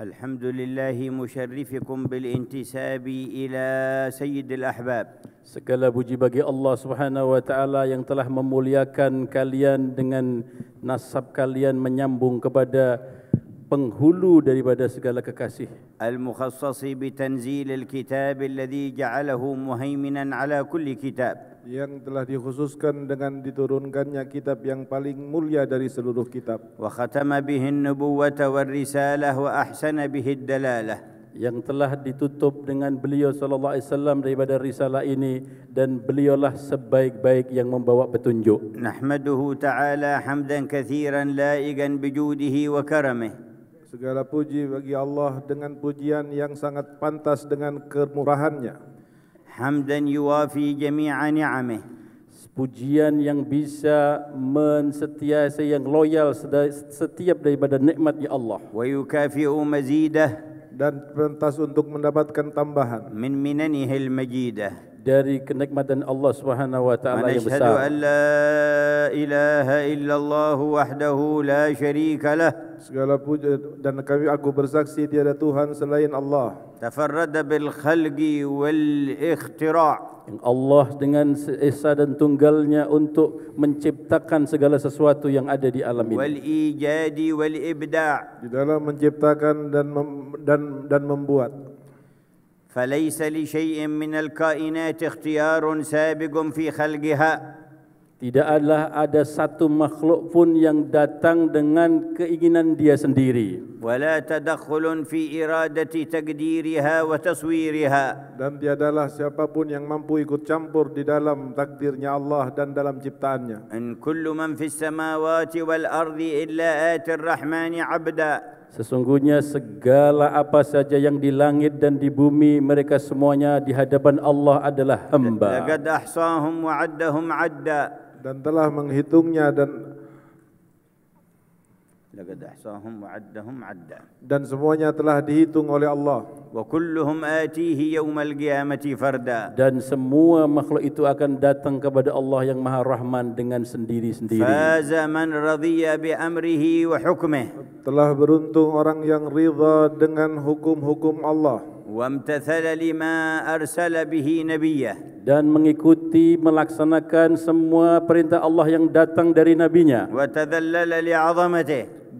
الحمد لله مشرفكم بالانتساب إلى سيد الأحباب. Segala puji bagi Allah Subhanahu wa taala yang telah memuliakan kalian dengan nasab kalian menyambung kepada penghulu daripada segala kekasih al-mukhassasi bi tanzil al-kitab alladhi ja'alahu muhaiminan ala kulli kitab yang telah dikhususkan dengan diturunkannya kitab yang paling mulia dari seluruh kitab wa khatama bihi an-nubuwwata wa risalah wa ahsana bihi ad-dalalah yang telah ditutup dengan beliau sallallahu alaihi wasallam daripada risalah ini dan beliaulah sebaik-baik yang membawa petunjuk nahmaduhu ta'ala hamdan katsiran la'igan bijudihi wa karamihi Segala puji bagi Allah dengan pujian yang sangat pantas dengan kemurahannya. Hamdan yuafi jami'a ni'amih. Pujian yang bisa mensetiasa yang loyal setiap daripada nikmat ya Allah. Wa yukafi'u mazidah. Dan pantas untuk mendapatkan tambahan. Min minanihil majidah dari kenikmatan Allah Subhanahu wa taala yang besar. asyhadu an la ilaha illallah wahdahu la syarika lah segala puja dan kami aku bersaksi tiada Tuhan selain Allah. Tafarrada bil khalqi wal ikhtira'. Allah dengan esa dan tunggalnya untuk menciptakan segala sesuatu yang ada di alam ini. Wal ijadi wal ibda'. Di dalam menciptakan dan mem, dan dan membuat. فليس min al الكائنات اختيار سابق fi خلقها tidak adalah ada satu makhluk pun yang datang dengan keinginan dia sendiri. ولا تدخل في إرادة تقديرها وتصويرها. Dan tiadalah siapapun yang mampu ikut campur di dalam takdirnya Allah dan dalam ciptaannya. إن كل من في السماوات والأرض إلا آت الرحمن عبدا. Sesungguhnya segala apa saja yang di langit dan di bumi mereka semuanya di hadapan Allah adalah hamba. Laqad ahsahum wa 'addahum 'adda dan telah menghitungnya dan dan semuanya telah dihitung oleh Allah wa kulluhum atihi yawmal qiyamati farda dan semua makhluk itu akan datang kepada Allah yang Maha Rahman dengan sendiri-sendiri faza man bi amrihi wa hukmih telah beruntung orang yang rida dengan hukum-hukum Allah wa amtathala lima dan mengikuti melaksanakan semua perintah Allah yang datang dari nabinya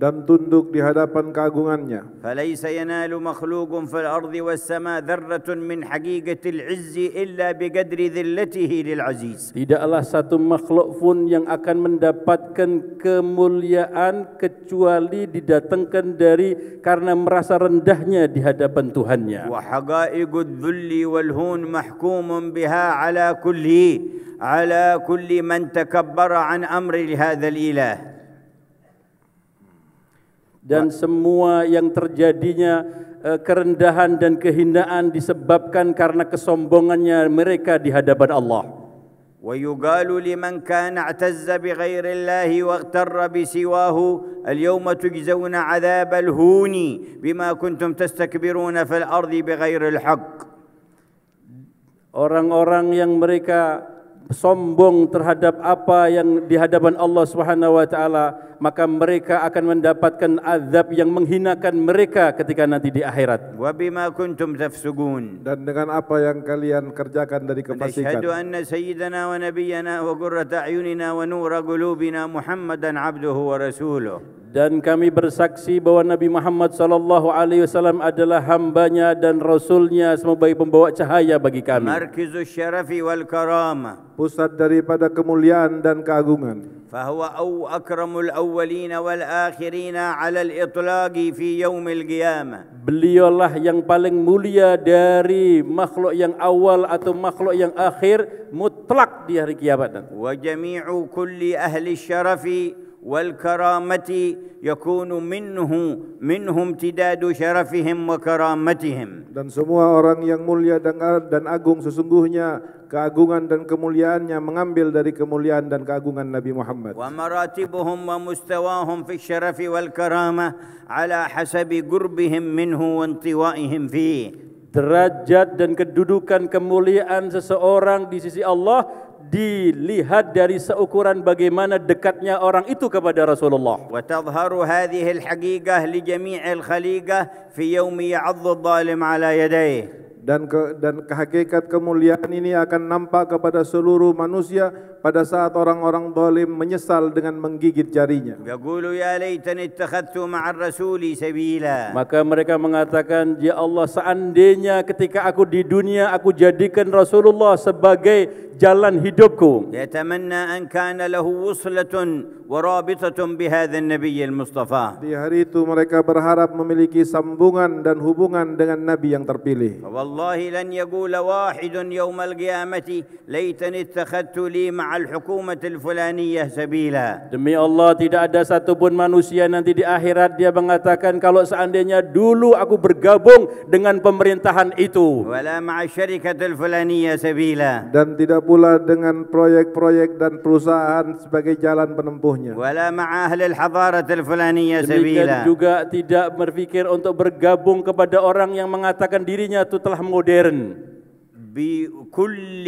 dan tunduk di hadapan keagungannya. فليس ينال مخلوق في الأرض والسماء ذرة من حقيقة العز إلا بقدر ذلته للعزيز. Tidaklah satu makhluk pun yang akan mendapatkan kemuliaan kecuali didatangkan dari karena merasa rendahnya di hadapan Tuhannya. وحقائق الذل والهون محكوم بها على كله على كل من تكبر عن أمر هذا الإله dan semua yang terjadinya eh, kerendahan dan kehinaan disebabkan karena kesombongannya mereka di hadapan Allah. ويقال لمن كان اعتز بغير الله واغتر بسواه اليوم تجزون عذاب الهون بما كنتم تستكبرون في الارض بغير الحق orang-orang yang mereka sombong terhadap apa yang di hadapan Allah Subhanahu wa taala maka mereka akan mendapatkan azab yang menghinakan mereka ketika nanti di akhirat. Wa bima kuntum tafsugun. Dan dengan apa yang kalian kerjakan dari kefasikan. Asyhadu anna sayyidana wa nabiyyana wa qurrata ayunina wa nura qulubina Muhammadan abduhu wa rasuluh. Dan kami bersaksi bahwa Nabi Muhammad sallallahu alaihi wasallam adalah hambanya dan rasulnya semoga pembawa cahaya bagi kami. Markizus syarafi wal karamah. Pusat daripada kemuliaan dan keagungan. Fahuwa aw akramul aw الأولين والآخرين على الإطلاق في يوم القيامة. Beliaulah yang paling mulia dari makhluk yang awal atau makhluk yang akhir mutlak di hari kiamat. وجميع كل أهل الشرف والكرامه يكون منه منهم امتداد شرفهم وكرامتهم dan semua orang yang mulia dan dan agung sesungguhnya keagungan dan kemuliaannya mengambil dari kemuliaan dan keagungan Nabi Muhammad wa maratibuhum wa mustawahum fi syaraf wal karamah ala hasabi qurbihim minhu wa intiwaihim fi derajat dan kedudukan kemuliaan seseorang di sisi Allah dilihat dari seukuran bagaimana dekatnya orang itu kepada Rasulullah. Wa tadhharu al-haqiqah li jami'i al-khaliqah fi yawmi ya'dhu adh 'ala yadayhi. Dan ke, dan kehakikat kemuliaan ini akan nampak kepada seluruh manusia pada saat orang-orang zalim menyesal dengan menggigit jarinya. Ya Maka mereka mengatakan, "Ya Allah, seandainya ketika aku di dunia aku jadikan Rasulullah sebagai jalan hidupku." Yatamanna an kana lahu wuslatun wa rabitatun bi hadzal nabiyil mustafa. Di hari itu mereka berharap memiliki sambungan dan hubungan dengan nabi yang terpilih. Wallahi lan yaqula wahidun yawmal qiyamati laitani ittakhadtu li ma'ar al-hukumah al-fulaniyah sabila. Demi Allah tidak ada satu pun manusia nanti di akhirat dia mengatakan kalau seandainya dulu aku bergabung dengan pemerintahan itu. Wala ma'a syarikat al-fulaniyah Dan tidak pula dengan proyek-proyek dan perusahaan sebagai jalan penempuhnya. Wala ma'a al-hadarat al-fulaniyah sabila. juga tidak berpikir untuk bergabung kepada orang yang mengatakan dirinya itu telah modern. بكل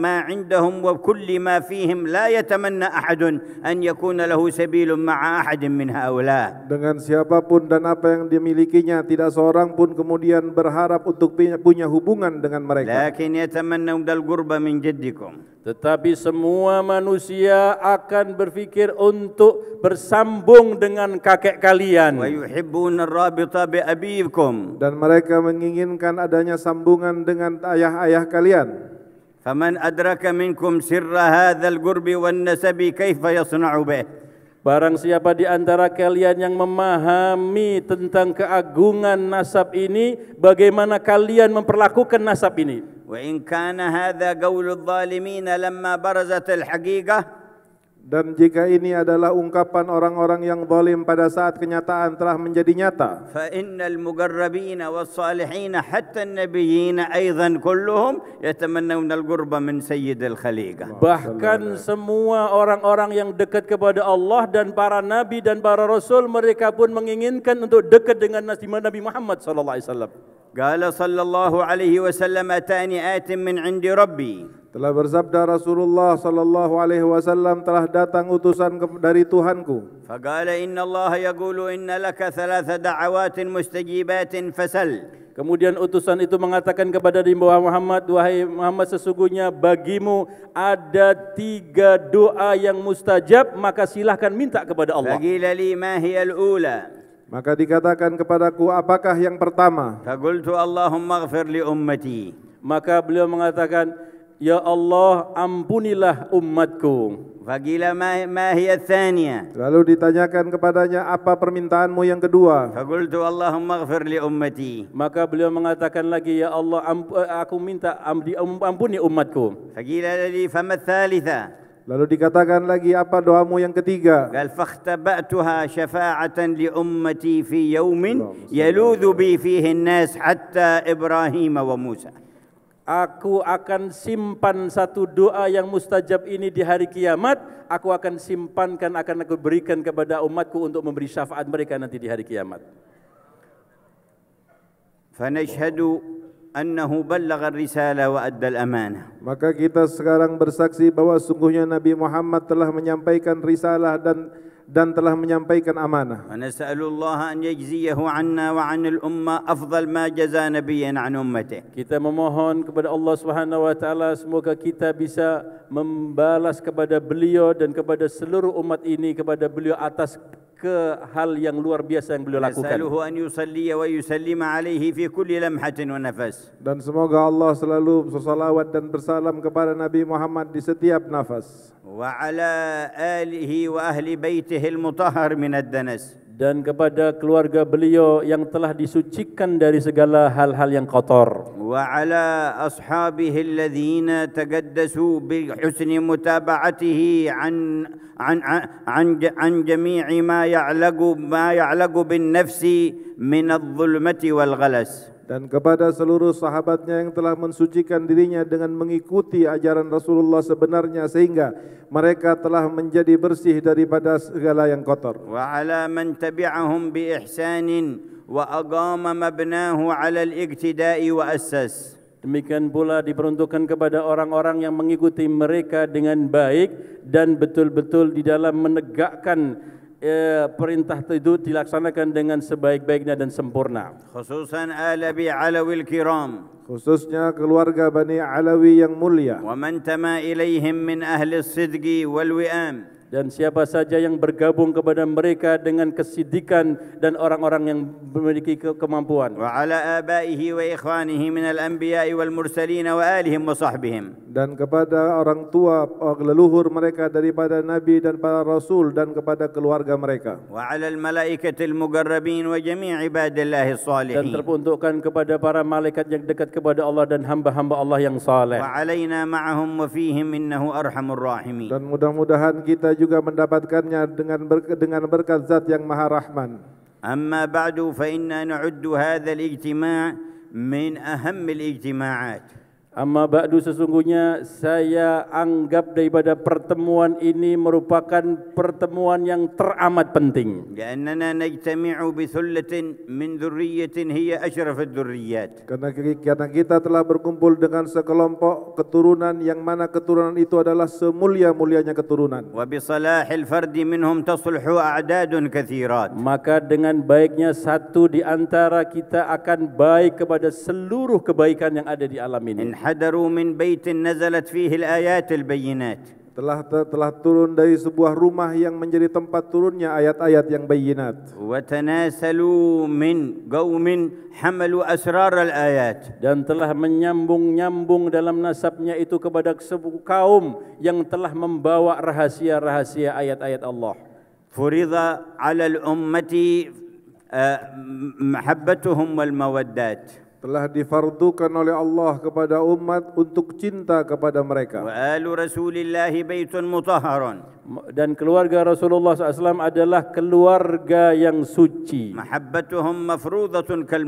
ما عندهم وكل ما فيهم لا يتمنى أحد أن يكون له سبيل مع أحد من هؤلاء dengan siapapun dan apa yang dimilikinya tidak seorang pun kemudian berharap untuk punya hubungan dengan mereka لكن يتمنون القرب من جدكم tetapi semua manusia akan berfikir untuk bersambung dengan kakek kalian. Dan mereka menginginkan adanya sambungan dengan ayah-ayah kalian. Faman adraka minkum sirra hadzal qurbi wan nasabi kaifa yasna'u bih? Barang siapa di antara kalian yang memahami tentang keagungan nasab ini, bagaimana kalian memperlakukan nasab ini? وإن كان هذا قول الظالمين لما برزت الحقيقة dan jika ini adalah ungkapan orang-orang yang zalim pada saat kenyataan telah menjadi nyata fa innal mugarrabin was salihin hatta nabiyyin aidan kulluhum yatamannun al qurba min sayyidil khaliqah bahkan semua orang-orang yang dekat kepada Allah dan para nabi dan para rasul mereka pun menginginkan untuk dekat dengan nabi Muhammad sallallahu alaihi wasallam قال صلى الله عليه وسلم أتاني آت من عند ربي telah bersabda Rasulullah sallallahu alaihi wasallam telah datang utusan dari Tuhanku. Fagala inna Allah yaqulu inna laka thalatha da'awat mustajibat fasal. Kemudian utusan itu mengatakan kepada Nabi Muhammad, wahai Muhammad sesungguhnya bagimu ada tiga doa yang mustajab, maka silakan minta kepada Allah. Fagila li ma ula Maka dikatakan kepadaku, apakah yang pertama? Fagultu Allahumma li ummati. Maka beliau mengatakan, Ya Allah, ampunilah umatku. Fagila ma, ma hiya thaniya. Lalu ditanyakan kepadanya, apa permintaanmu yang kedua? Fagultu Allahumma li ummati. Maka beliau mengatakan lagi, Ya Allah, eh, aku minta ampuni umatku. Fagila ladhi famat thalitha. Lalu dikatakan lagi apa doamu yang ketiga? Qal fakhtaba'tuha syafa'atan li ummati fi yawmin yaludhu bi fihi an-nas hatta Ibrahim wa Musa. Aku akan simpan satu doa yang mustajab ini di hari kiamat, aku akan simpankan akan aku berikan kepada umatku untuk memberi syafaat mereka nanti di hari kiamat. Fa nashhadu annahu ballagha ar-risala wa adda al-amanah maka kita sekarang bersaksi bahwa sungguhnya Nabi Muhammad telah menyampaikan risalah dan dan telah menyampaikan amanah. Wa nas'alullah an yajziyahu 'anna wa 'an al-umma afdal ma jaza nabiyyan 'an ummatihi. Kita memohon kepada Allah Subhanahu wa taala semoga kita bisa membalas kepada beliau dan kepada seluruh umat ini kepada beliau atas ke hal yang luar biasa yang beliau lakukan. an yusalli wa yusallima alaihi fi kulli lamhatin wa Dan semoga Allah selalu bersalawat dan bersalam kepada Nabi Muhammad di setiap nafas. Wa ala alihi wa ahli baitihi al-mutahhar min ad-danas dan kepada keluarga beliau yang telah disucikan dari segala hal-hal yang kotor. Wa ala ashabihi alladhina tagaddasu bi husni mutaba'atihi an an an an jami'i ma ya'lagu ma ya'lagu bin nafsi min adh-dhulmati wal ghalas dan kepada seluruh sahabatnya yang telah mensucikan dirinya dengan mengikuti ajaran Rasulullah sebenarnya sehingga mereka telah menjadi bersih daripada segala yang kotor. Wa ala man tabi'ahum bi ihsanin wa aqama mabnahu ala al-iqtida'i wa assas. Demikian pula diperuntukkan kepada orang-orang yang mengikuti mereka dengan baik dan betul-betul di dalam menegakkan Eh, perintah itu dilaksanakan dengan sebaik-baiknya dan sempurna. Khususan ala bi alawi kiram. Khususnya keluarga Bani Alawi yang mulia. Wa man tama ilaihim min ahli sidqi wal wi'am dan siapa saja yang bergabung kepada mereka dengan kesidikan dan orang-orang yang memiliki kemampuan wa ala abaihi wa ikhwanihi min al anbiya'i wal mursalin wa alihim wa sahbihim dan kepada orang tua leluhur mereka daripada nabi dan para rasul dan kepada keluarga mereka wa ala al malaikati al mugarrabin wa jami' ibadillahi salihin dan terpuntukkan kepada para malaikat yang dekat kepada Allah dan hamba-hamba Allah yang saleh wa alaina ma'ahum wa fihim innahu arhamur rahimin dan mudah-mudahan kita juga mendapatkannya dengan ber, dengan berkat zat yang Maha Rahman. Amma ba'du fa inna nu'uddu hadzal ijtima' min ahammil ijtima'at. Amma ba'du sesungguhnya saya anggap daripada pertemuan ini merupakan pertemuan yang teramat penting. Karena najtami'u kegiatan kita telah berkumpul dengan sekelompok keturunan yang mana keturunan itu adalah semulia-mulianya keturunan. Wa bi salahil fardi minhum tasluhu a'dadun katsirat. Maka dengan baiknya satu di antara kita akan baik kepada seluruh kebaikan yang ada di alam ini hadaru min baitin nazalat fihi al-ayat telah telah turun dari sebuah rumah yang menjadi tempat turunnya ayat-ayat yang bayinat. wa min qaumin hamalu asrar al-ayat dan telah menyambung-nyambung dalam nasabnya itu kepada sebuah kaum yang telah membawa rahasia-rahasia ayat-ayat Allah Furida al-ummati uh, mahabbatuhum wal mawaddat telah difardukan oleh Allah kepada umat untuk cinta kepada mereka. Wa alu Rasulillahi baitun mutahharun dan keluarga Rasulullah SAW adalah keluarga yang suci. Mahabbatuhum mafruzatun kal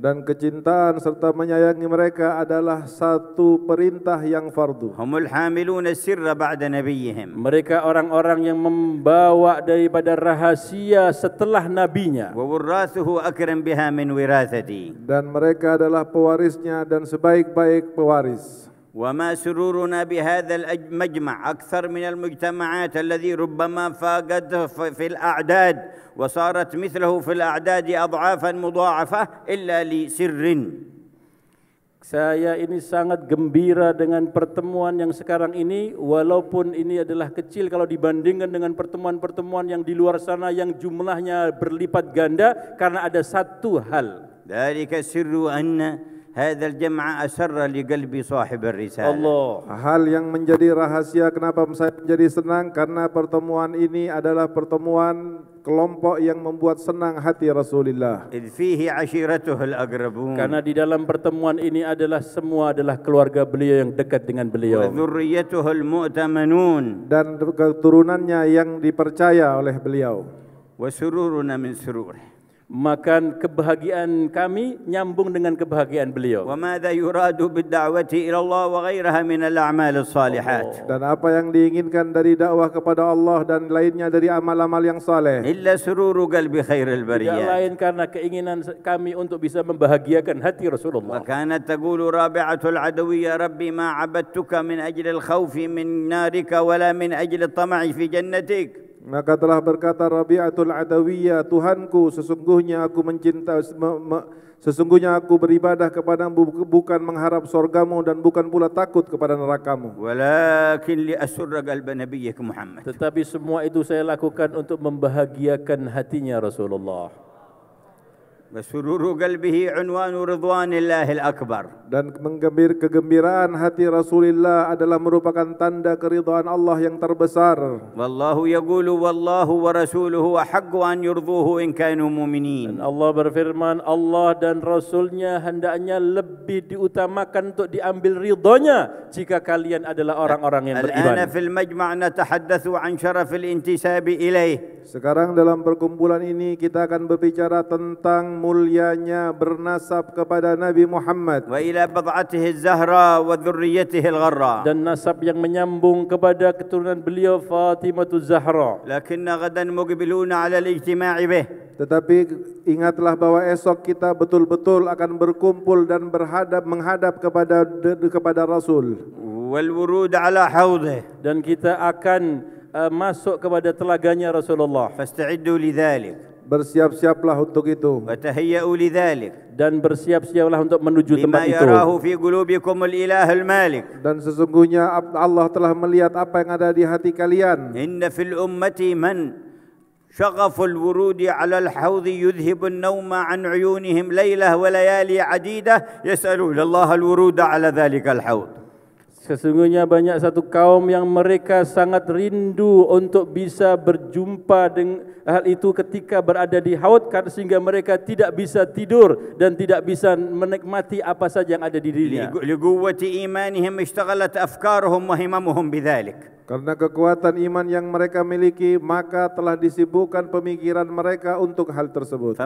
Dan kecintaan serta menyayangi mereka adalah satu perintah yang fardu. Humul hamiluna sirra ba'da nabiyihim. Mereka orang-orang yang membawa daripada rahasia setelah nabinya. Wa wurathuhu akram biha min wirathati. Dan mereka adalah pewarisnya dan sebaik-baik pewaris. وما سرورنا بهذا المجمع أكثر من المجتمعات الذي ربما فاقته في الأعداد وصارت مثله في الأعداد أضعافا مضاعفة إلا لسر Saya ini sangat gembira dengan pertemuan yang sekarang ini walaupun ini adalah kecil kalau dibandingkan dengan pertemuan-pertemuan yang di luar sana yang jumlahnya berlipat ganda karena ada satu hal. Dari kasiru anna هذا الجمع أسر لقلب صاحب الرسالة. الله. Hal yang menjadi rahasia kenapa saya menjadi senang karena pertemuan ini adalah pertemuan kelompok yang membuat senang hati Rasulullah. إذ فيه عشيرته الأقربون. Karena di dalam pertemuan ini adalah semua adalah keluarga beliau yang dekat dengan beliau. وذريته المؤتمنون. Dan keturunannya yang dipercaya oleh beliau. وسرورنا من سروره maka kebahagiaan kami nyambung dengan kebahagiaan beliau. Wa madza yuradu bid'awati ila Allah wa ghairaha min al-a'mal as-salihat. Oh. Dan apa yang diinginkan dari dakwah kepada Allah dan lainnya dari amal-amal yang saleh? Illa sururu qalbi khairil bariyah. Tidak lain karena keinginan kami untuk bisa membahagiakan hati Rasulullah. Wa kanat taqulu rabi'atu al-adawi ya rabbi ma 'abadtuka min ajli al-khawfi min narika wala min ajli at-tama'i fi jannatik. Maka telah berkata Rabi'atul Adawiyah, Tuhanku sesungguhnya aku mencinta, sesungguhnya aku beribadah kepada bukan mengharap sorgamu dan bukan pula takut kepada nerakamu. Walakin li asurra galba nabiyyaka Muhammad. Tetapi semua itu saya lakukan untuk membahagiakan hatinya Rasulullah. Masururu qalbihi unwanu ridwanillahil akbar. Dan menggembir kegembiraan hati Rasulullah adalah merupakan tanda keridhaan Allah yang terbesar. Wallahu yaqulu wallahu wa rasuluhu wa haqqu an yurduhu in kanu mu'minin. Allah berfirman Allah dan Rasulnya hendaknya lebih diutamakan untuk diambil ridhonya jika kalian adalah orang-orang yang beriman. Al-ana fil majma' natahaddatsu an syarafil intisabi ilaihi. Sekarang dalam perkumpulan ini kita akan berbicara tentang mulianya bernasab kepada Nabi Muhammad. Wa ila bad'atihi Zahra wa dhurriyyatihi al-Ghurra. Dan nasab yang menyambung kepada keturunan beliau Fatimah Zahra. Lakinna gadan muqbiluna 'ala al-ijtima'i bih. Tetapi ingatlah bahwa esok kita betul-betul akan berkumpul dan berhadap menghadap kepada kepada Rasul. Wal wurud 'ala hawdih. Dan kita akan masuk kepada telaganya Rasulullah. Fasta'iddu lidzalik. bersiap-siaplah untuk itu watahayyau lidzalik dan bersiap-siaplah untuk menuju Bima tempat itu yarahu fi qulubikum al-ilah al-malik dan sesungguhnya Allah telah melihat apa yang ada di hati kalian inna fil ummati man شغف الورود على الحوض يذهب النوم عن عيونهم ليلة وليالي عديدة يسألون الله الورود على ذلك الحوض Sesungguhnya banyak satu kaum yang mereka sangat rindu untuk bisa berjumpa dengan hal itu ketika berada di haud sehingga mereka tidak bisa tidur dan tidak bisa menikmati apa saja yang ada di dirinya. Li imanihim ishtaghalat afkaruhum wa himamuhum bidzalik. Karena kekuatan iman yang mereka miliki, maka telah disibukkan pemikiran mereka untuk hal tersebut.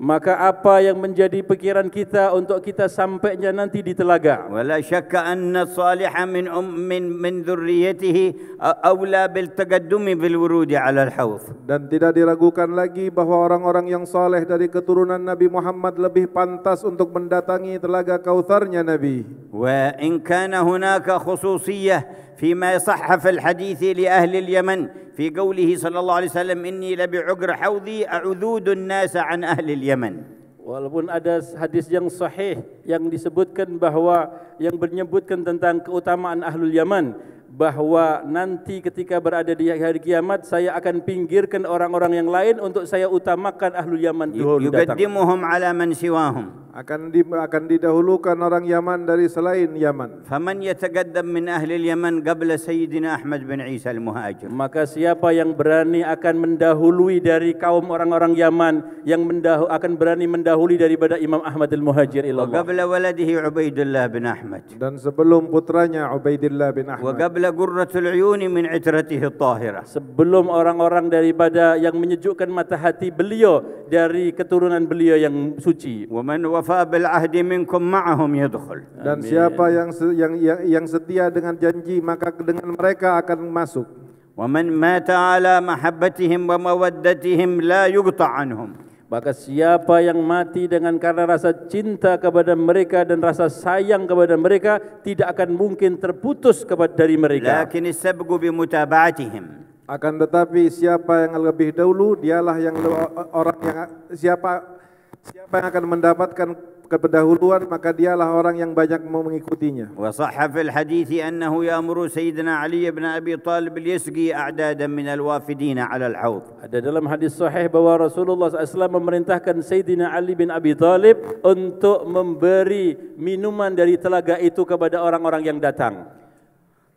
Maka apa yang menjadi pikiran kita untuk kita sampainya nanti di telaga? Walla syakka anna saliha min min min dhurriyyatihi awla bil taqaddumi bil wurudi ala al hawd. Dan tidak diragukan lagi bahawa orang-orang yang saleh dari keturunan Nabi Muhammad lebih pantas untuk mendatangi telaga Kautsarnya Nabi. Wa in huna ka khususi الصوفية فيما صح في الحديث لأهل اليمن في قوله صلى الله عليه وسلم إني لبعقر حوضي أعذود الناس عن أهل اليمن Walaupun ada hadis yang sahih yang disebutkan bahwa yang menyebutkan tentang keutamaan Ahlul Yaman bahwa nanti ketika berada di hari kiamat saya akan pinggirkan orang-orang yang lain untuk saya utamakan ahlul Yaman dulu datang. ala man siwahum akan di, akan didahulukan orang Yaman dari selain Yaman faman yataqaddam min ahli yaman qabla sayyidina Ahmad bin Isa al-Muhajir maka siapa yang berani akan mendahului dari kaum orang-orang Yaman yang mendahu, akan berani mendahului daripada Imam Ahmad al-Muhajir ila Allah qabla waladihi Ubaidullah bin Ahmad dan sebelum putranya Ubaidillah bin Ahmad ila qurratul uyuni min itratihi tahira sebelum orang-orang daripada yang menyejukkan mata hati beliau dari keturunan beliau yang suci wa man wafa bil ahdi minkum ma'ahum yadkhul dan siapa yang, yang yang setia dengan janji maka dengan mereka akan masuk wa man mata ala mahabbatihim wa mawaddatihim la yuqta Maka siapa yang mati dengan karena rasa cinta kepada mereka dan rasa sayang kepada mereka tidak akan mungkin terputus kepada dari mereka. Lakini sabgu bi mutaba'atihim. Akan tetapi siapa yang lebih dahulu dialah yang orang yang siapa siapa yang akan mendapatkan keberdahuluan maka dialah orang yang banyak mau mengikutinya. Wa sahha fil hadis annahu ya'muru sayyidina Ali ibn Abi Talib yasqi a'dadan min al-wafidin 'ala al-hawd. Ada dalam hadis sahih bahwa Rasulullah SAW memerintahkan Sayyidina Ali bin Abi Talib untuk memberi minuman dari telaga itu kepada orang-orang yang datang.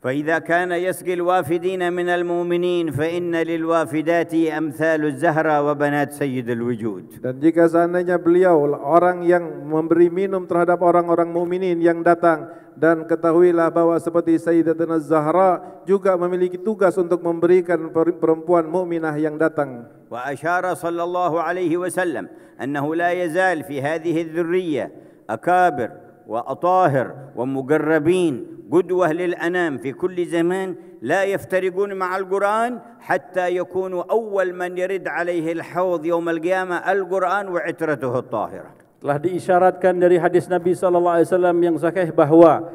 فإذا كان يسقي الوافدين من المؤمنين فإن للوافدات أمثال الزهرة وبنات سيد الوجود. Dan jika seandainya beliau orang yang memberi minum terhadap orang-orang mukminin yang datang dan ketahuilah bahwa seperti Sayyidatuna Zahra juga memiliki tugas untuk memberikan perempuan mukminah yang datang. Wa صلى sallallahu alaihi wasallam أنه لا يزال في هذه الذرية أكابر وأطاهر ومقربين قدوة للأنام في كل زمان لا يفترقون مع القرآن حتى يكون أول من يرد عليه الحوض يوم القيامة القرآن وعترته الطاهرة telah diisyaratkan dari hadis Nabi sallallahu alaihi wasallam yang sahih bahwa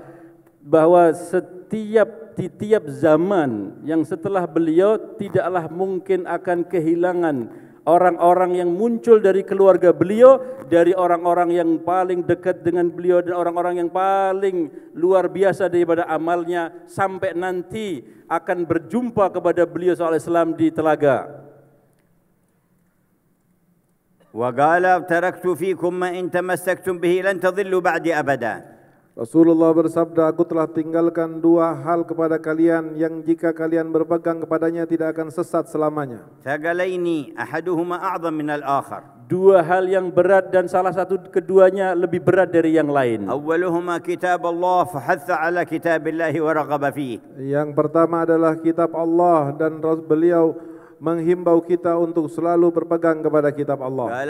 bahwa setiap tiap zaman yang setelah beliau tidaklah mungkin akan kehilangan orang-orang yang muncul dari keluarga beliau, dari orang-orang yang paling dekat dengan beliau dan orang-orang yang paling luar biasa daripada amalnya sampai nanti akan berjumpa kepada beliau SAW di telaga. Wa qala taraktu fikum ma in tamassaktum bihi lan tadhillu ba'di abadan. Rasulullah bersabda, aku telah tinggalkan dua hal kepada kalian yang jika kalian berpegang kepadanya tidak akan sesat selamanya. Segala ini ahaduhuma a'zam min al-akhar. Dua hal yang berat dan salah satu keduanya lebih berat dari yang lain. Awwaluhuma kitab Allah fahadza ala kitabillahi wa raghaba fihi. Yang pertama adalah kitab Allah dan beliau menghimbau kita untuk selalu berpegang kepada kitab Allah.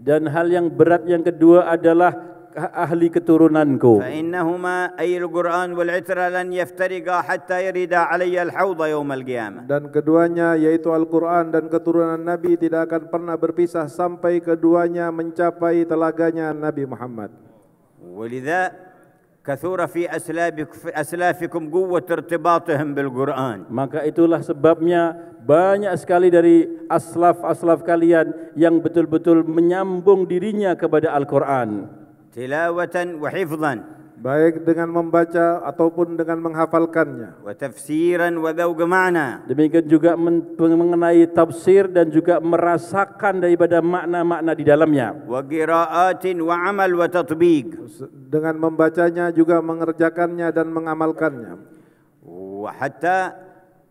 Dan hal yang berat yang kedua adalah ah- ahli keturunanku. Dan keduanya yaitu Al-Qur'an dan keturunan Nabi tidak akan pernah berpisah sampai keduanya mencapai telaganya Nabi Muhammad. Walidha كثورة في أسلافكم قوة ارتباطهم Quran. maka itulah sebabnya banyak sekali dari aslaf-aslaf kalian yang betul-betul menyambung dirinya kepada Al-Quran. wa وحفظا baik dengan membaca ataupun dengan menghafalkannya wa tafsiran wa dzauq ma'na demikian juga mengenai tafsir dan juga merasakan daripada makna-makna di dalamnya wa qira'atin wa amal wa tatbiq dengan membacanya juga mengerjakannya dan mengamalkannya wa hatta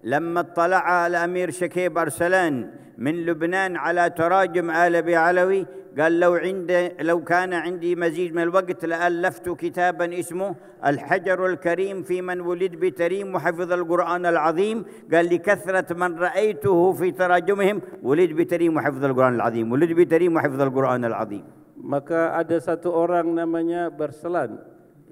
lamma tala'a al-amir Syekh Barcelona min Lebanon ala tarajum al-Bi'alawi al bialawi قال لو عند لو كان عندي مزيد من الوقت لألفت كتابا اسمه الحجر الكريم في من ولد بتريم وحفظ القرآن العظيم قال لكثرة من رأيته في تراجمهم ولد بتريم وحفظ القرآن العظيم ولد بتريم وحفظ القرآن العظيم maka ada satu orang namanya Barcelan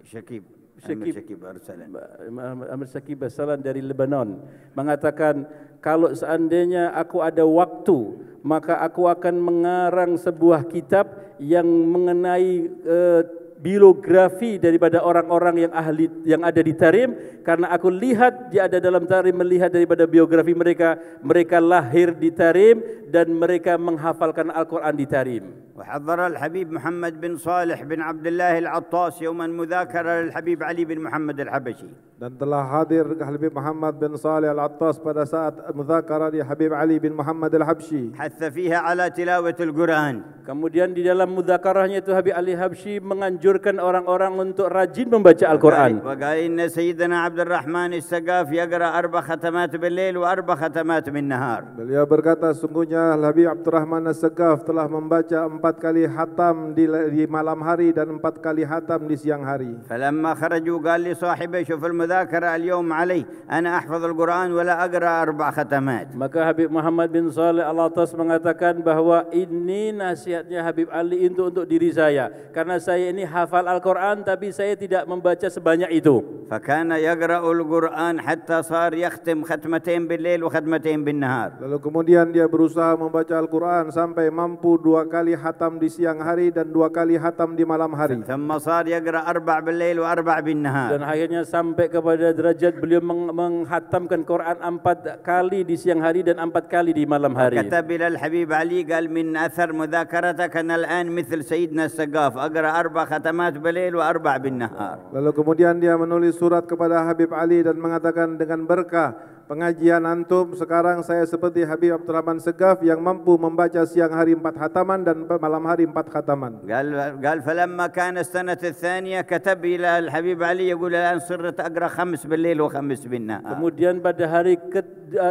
Syakib Ahmad Syakib Arsalan dari Lebanon mengatakan kalau seandainya aku ada waktu maka aku akan mengarang sebuah kitab yang mengenai uh, biografi daripada orang-orang yang ahli yang ada di Tarim karena aku lihat dia ada dalam Tarim melihat daripada biografi mereka mereka lahir di Tarim dan mereka menghafalkan Al-Qur'an di Tarim. وحضر الحبيب محمد بن صالح بن عبد الله العطاس يوما مذاكرة للحبيب علي بن محمد الحبشي dan telah hadir Habib Muhammad bin Saleh Al-Attas pada saat muzakarah di Habib Ali bin Muhammad al habshi Hatha fiha ala tilawatil Quran. Kemudian di dalam muzakarahnya itu Habib Ali Habshi menganjurkan orang-orang untuk rajin membaca Al-Quran. Wa qala inna sayyidina Abdul Rahman As-Sagaf yaqra arba khatamat bil-lail wa arba khatamat bin nahar. Beliau berkata sungguhnya Habib Abdurrahman Rahman As-Sagaf telah membaca empat empat kali hatam di, di malam hari dan empat kali hatam di siang hari. Falamma kharaju qali sahibi shuful mudzakara al-yawm alay ana ahfaz al-Quran wa la aqra arba' khatamat. Maka Habib Muhammad bin Saleh Allah Ta'ala mengatakan bahawa ini nasihatnya Habib Ali itu untuk diri saya karena saya ini hafal Al-Quran tapi saya tidak membaca sebanyak itu. Fakana yagra'ul Quran hatta sar yakhtim khatmatain bil lail wa khatmatain bin nahar. Lalu kemudian dia berusaha membaca Al-Quran sampai mampu dua kali hatam hatam di siang hari dan dua kali hatam di malam hari. arba' arba' bin Dan akhirnya sampai kepada derajat beliau menghatamkan Quran empat kali di siang hari dan empat kali di malam hari. Kata Bilal Habib Ali, قال من أثر مذاكرتك أن الآن مثل سيدنا السقاف أقرأ أربع ختمات arba' bin بالنهار. Lalu kemudian dia menulis surat kepada Habib Ali dan mengatakan dengan berkah pengajian antum sekarang saya seperti Habib Abdurrahman Segaf yang mampu membaca siang hari empat hataman dan malam hari empat khataman. Gal gal falamma kana sanat ath-thaniyah katab ila al-Habib Ali yaqul al-an sirrat aqra khams bil-lail wa khams bin-nah. Kemudian pada hari ke,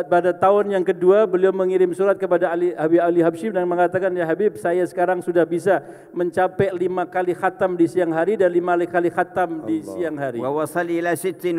pada tahun yang kedua beliau mengirim surat kepada Ali Habib Ali Habsyib dan mengatakan ya Habib saya sekarang sudah bisa mencapai lima kali khatam di siang hari dan lima kali khatam di siang hari. Wa wasal ila sittin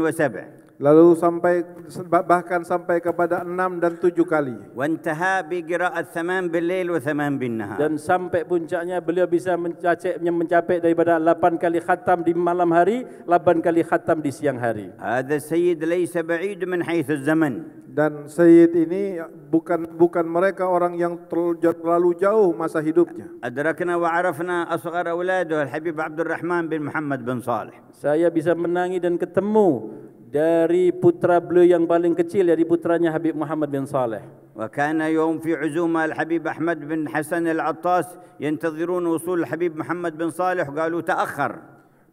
lalu sampai bahkan sampai kepada enam dan tujuh kali. Wantaha bi qiraat thaman bil lail wa thaman bin nahar. Dan sampai puncaknya beliau bisa mencapai mencapai daripada lapan kali khatam di malam hari, lapan kali khatam di siang hari. Ada sayyid laysa ba'id min haitsu zaman. Dan sayyid ini bukan bukan mereka orang yang terlalu jauh masa hidupnya. Adrakna wa arafna asghar awladuhu al-habib Rahman bin Muhammad bin Salih. Saya bisa menangi dan ketemu dari putra beliau yang paling kecil dari putranya Habib Muhammad bin Saleh. Wa kana yawm fi uzuma al-Habib Ahmad bin Hasan al-Attas yantazirun usul Habib Muhammad bin Saleh qalu ta'akhkhar.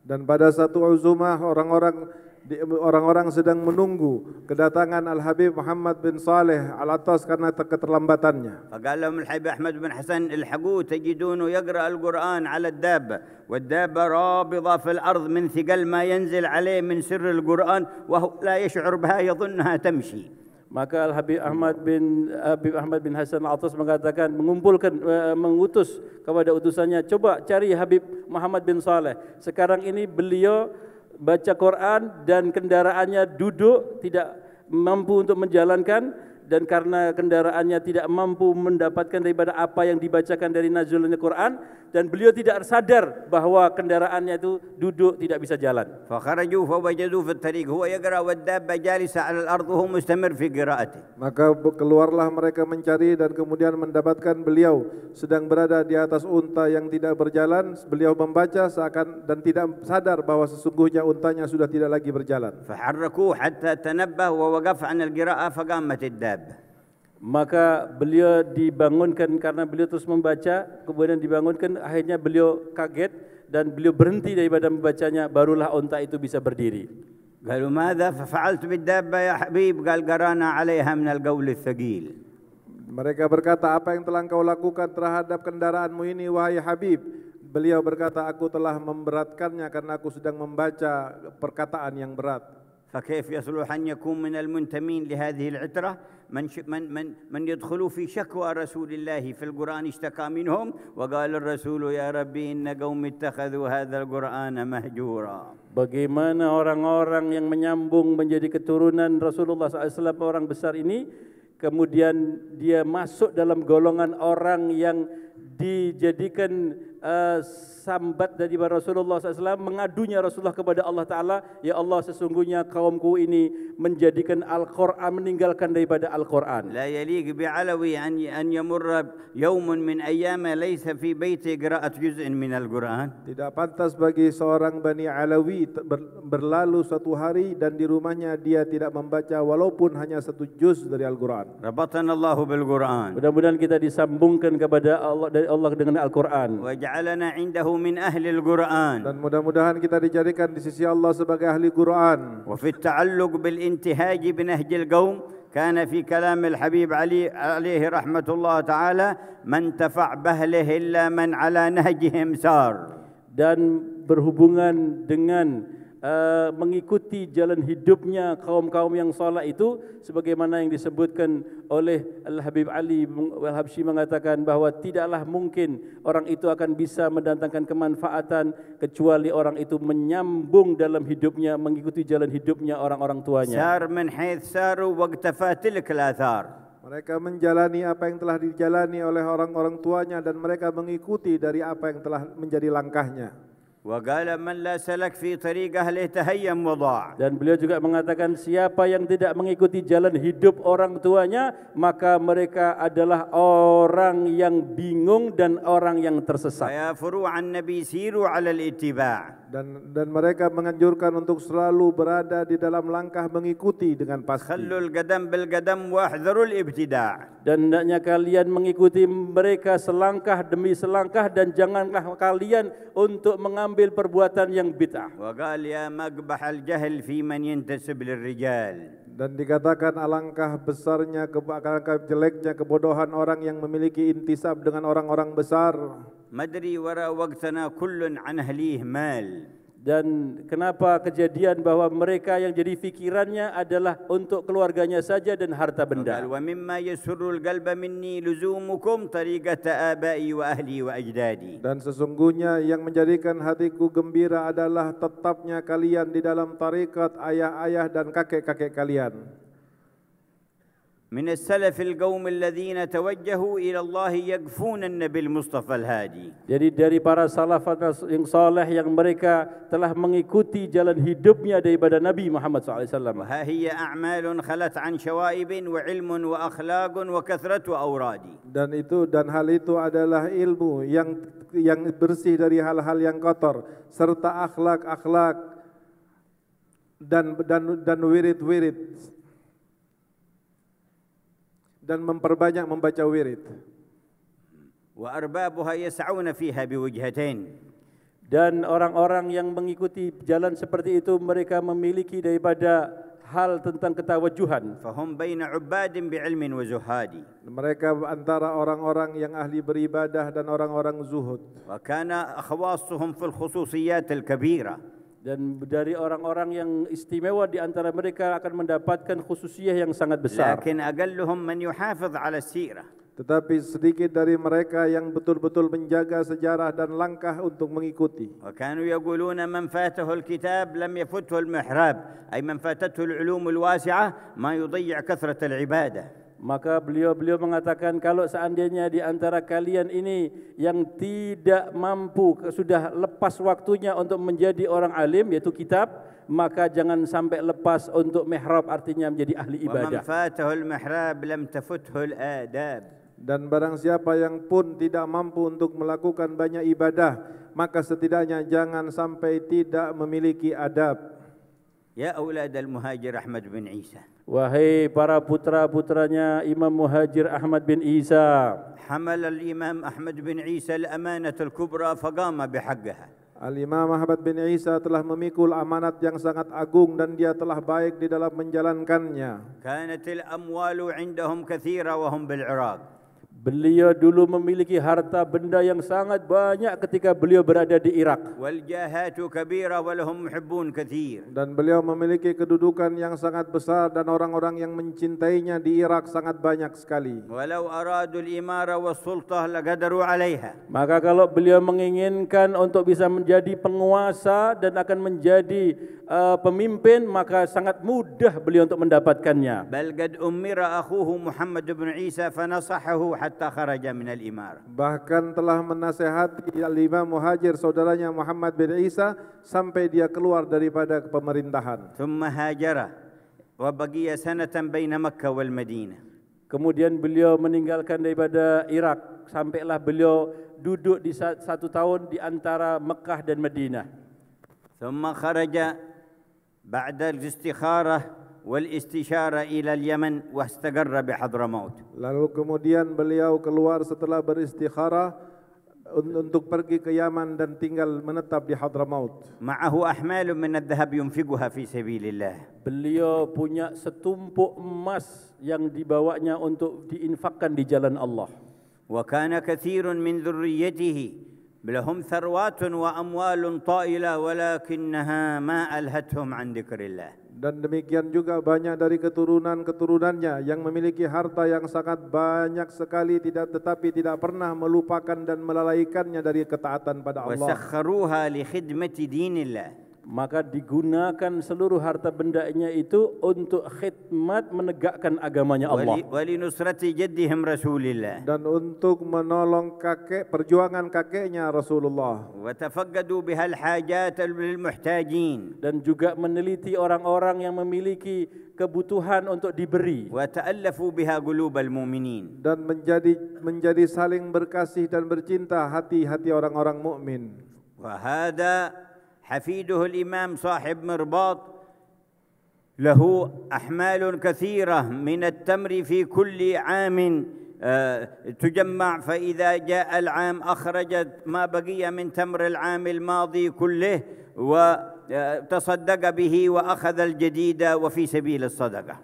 Dan pada satu uzuma orang-orang orang-orang sedang menunggu kedatangan Al Habib Muhammad bin Saleh Al Atas karena keterlambatannya. Fagalam Al Habib Ahmad bin Hasan al ilhaqu tajidunu yaqra Al Quran ala Dab. والدابة fil في min من ma ما 'alai min sir al-Qur'an, وهو la يشعر bha يظنها تمشي. Maka Al Habib Ahmad bin Habib Ahmad bin Hasan Al Atas mengatakan mengumpulkan eh, mengutus kepada utusannya coba cari Habib Muhammad bin Saleh sekarang ini beliau baca Quran dan kendaraannya duduk tidak mampu untuk menjalankan dan karena kendaraannya tidak mampu mendapatkan daripada apa yang dibacakan dari nazulnya Quran dan beliau tidak sadar bahawa kendaraannya itu duduk tidak bisa jalan. Fakaraju fawajadu fatariq huwa yagra wadab bajalisa ala al-ardu hu mustamir fi qiraati. Maka keluarlah mereka mencari dan kemudian mendapatkan beliau sedang berada di atas unta yang tidak berjalan. Beliau membaca seakan dan tidak sadar bahawa sesungguhnya untanya sudah tidak lagi berjalan. Fakaraku hatta tanabba wa waqaf an al-qiraa fakamat al-dab maka beliau dibangunkan karena beliau terus membaca kemudian dibangunkan akhirnya beliau kaget dan beliau berhenti daripada membacanya barulah unta itu bisa berdiri Galu madza fa fa'altu bid dabba ya habib gal garana 'alayha min al-qawl al-thaqil Mereka berkata apa yang telah kau lakukan terhadap kendaraanmu ini wahai Habib Beliau berkata aku telah memberatkannya karena aku sedang membaca perkataan yang berat فكيف يصلح أن يكون من المنتمين لهذه العترة من, من, من, من يدخل في شكوى رسول الله في القرآن اشتكى منهم وقال الرسول يا ربي إن قوم اتخذوا هذا القرآن مهجورا Bagaimana orang-orang yang menyambung menjadi keturunan Rasulullah SAW orang besar ini Kemudian dia masuk dalam golongan orang yang dijadikan Eh, sambat dari Rasulullah SAW mengadunya Rasulullah kepada Allah Ta'ala Ya Allah sesungguhnya kaumku ini menjadikan Al-Quran meninggalkan daripada Al-Quran La yaliq bi'alawi an, an yamurra yawmun min ayyama laysa fi bayti gera'at yuz'in min al Tidak pantas bagi seorang Bani Alawi ber, berlalu satu hari dan di rumahnya dia tidak membaca walaupun hanya satu juz dari Al-Quran Rabatan Allahu bil-Quran Mudah-mudahan kita disambungkan kepada Allah dari Allah dengan Al-Quran Wa yaj'alana indahu min ahli al-Qur'an. Dan mudah-mudahan kita dijadikan di sisi Allah sebagai ahli Qur'an. Wa fi ta'alluq bil intihaj bi nahji al-qaum kana fi kalam al-Habib Ali alaihi rahmatullah ta'ala man tafa' bahlih illa man ala nahjihim sar. Dan berhubungan dengan Eh, mengikuti jalan hidupnya kaum-kaum yang salat itu sebagaimana yang disebutkan oleh Al-Habib Ali Al-Habshi mengatakan bahawa tidaklah mungkin orang itu akan bisa mendatangkan kemanfaatan kecuali orang itu menyambung dalam hidupnya mengikuti jalan hidupnya orang-orang tuanya sar min haith saru waqtafatil kelathar mereka menjalani apa yang telah dijalani oleh orang-orang tuanya dan mereka mengikuti dari apa yang telah menjadi langkahnya. وقال من لا سلك في طريق أهله تهيم وضاع. dan beliau juga mengatakan siapa yang tidak mengikuti jalan hidup orang tuanya maka mereka adalah orang yang bingung dan orang yang tersesat dan dan mereka menganjurkan untuk selalu berada di dalam langkah mengikuti dengan pasti. Khallul gadam bil gadam wa hadzarul ibtida. Dan hendaknya kalian mengikuti mereka selangkah demi selangkah dan janganlah kalian untuk mengambil perbuatan yang bid'ah. Wa qal ya magbah al jahl fi man yantasib lil rijal. Dan dikatakan alangkah besarnya kebakaran jeleknya kebodohan orang yang memiliki intisab dengan orang-orang besar madri wara waqtana kullun an ahlih mal dan kenapa kejadian bahawa mereka yang jadi fikirannya adalah untuk keluarganya saja dan harta benda. Wa mimma yasurrul qalba minni luzumukum tariqata abai wa ahli wa ajdadi. Dan sesungguhnya yang menjadikan hatiku gembira adalah tetapnya kalian di dalam tarekat ayah-ayah dan kakek-kakek kalian. من السلف القوم الذين توجهوا إلى الله يقفون النبي المصطفى الهادي jadi dari para salaf yang saleh yang mereka telah mengikuti jalan hidupnya daripada Nabi Muhammad SAW وها هي أعمال خلت عن شوائب وعلم وأخلاق وكثرة أوراد dan itu dan hal itu adalah ilmu yang yang bersih dari hal-hal yang kotor serta akhlak-akhlak dan dan dan wirid-wirid dan memperbanyak membaca wirid. Wa arbabuha yas'una fiha biwajhatain. Dan orang-orang yang mengikuti jalan seperti itu mereka memiliki daripada hal tentang ketawajuhan. Fahum baina ubadin bi'ilmin wa zuhadi. Mereka antara orang-orang yang ahli beribadah dan orang-orang zuhud. Wa kana akhwasuhum fil khususiyat al-kabira dan dari orang-orang yang istimewa di antara mereka akan mendapatkan khususiah yang sangat besar. Lakin agalluhum man yuhafiz ala sirah. Tetapi sedikit dari mereka yang betul-betul menjaga sejarah dan langkah untuk mengikuti. Wa kanu yaquluna man fatahu alkitab lam yafutuhu almihrab, ay man fatatuhu alulum alwasi'ah ma yudhi'u kathrat alibadah. Maka beliau-beliau mengatakan kalau seandainya di antara kalian ini yang tidak mampu sudah lepas waktunya untuk menjadi orang alim yaitu kitab maka jangan sampai lepas untuk mihrab artinya menjadi ahli ibadah. Dan barang siapa yang pun tidak mampu untuk melakukan banyak ibadah maka setidaknya jangan sampai tidak memiliki adab. Ya auladul muhajir Ahmad bin Isa. Wahai para putra-putranya Imam Muhajir Ahmad bin Isa. Hamal al-Imam Ahmad bin Isa al-amanat al-kubra faqama bihaqqaha. Al-Imam Ahmad bin Isa telah memikul amanat yang sangat agung dan dia telah baik di dalam menjalankannya. Kanatil amwalu indahum kathira wa bil Iraq. Beliau dulu memiliki harta benda yang sangat banyak ketika beliau berada di Irak. Dan beliau memiliki kedudukan yang sangat besar dan orang-orang yang mencintainya di Irak sangat banyak sekali. Maka kalau beliau menginginkan untuk bisa menjadi penguasa dan akan menjadi Eh, pemimpin maka sangat mudah beliau untuk mendapatkannya. Bal umira akhuhu Muhammad bin Isa fa nasahahu hatta kharaja min al imar. Bahkan telah menasehati lima muhajir saudaranya Muhammad bin Isa sampai dia keluar daripada pemerintahan. Thumma hajara wa baqiya sanatan bain Makkah wal Madinah. Kemudian beliau meninggalkan daripada Irak sampailah beliau duduk di satu tahun di antara Mekah dan Madinah. Thumma kharaja بعد الاستخارة والاستشارة إلى اليمن واستقر بحضر موت lalu kemudian beliau keluar setelah beristikhara untuk pergi ke Yaman dan tinggal menetap di Hadramaut. Ma'ahu ahmalun min adh-dhahab yunfiquha fi sabilillah. Beliau punya setumpuk emas yang dibawanya untuk diinfakkan di jalan Allah. Wa kana katsirun min dhurriyyatihi لهم ثروات واموال طائله ولكنها ما الهتهم عن ذكر الله dan demikian juga banyak dari keturunan-keturunannya yang memiliki harta yang sangat banyak sekali tidak tetapi tidak pernah melupakan dan melalaikannya dari ketaatan pada Allah wasakharuha li khidmati dinillah maka digunakan seluruh harta bendanya itu untuk khidmat menegakkan agamanya Allah. Wali nusrati jaddihim Rasulillah. Dan untuk menolong kakek perjuangan kakeknya Rasulullah. Wa tafaqadu bihal hajat lil muhtajin. Dan juga meneliti orang-orang yang memiliki kebutuhan untuk diberi. Wa ta'allafu biha qulubal mu'minin. Dan menjadi menjadi saling berkasih dan bercinta hati-hati orang-orang mukmin. Wa hada حفيده الإمام صاحب مرباط له أحمال كثيرة من التمر في كل عام آه، تجمع فإذا جاء العام أخرجت ما بقي من تمر العام الماضي كله وتصدق به وأخذ الجديد وفي سبيل الصدقة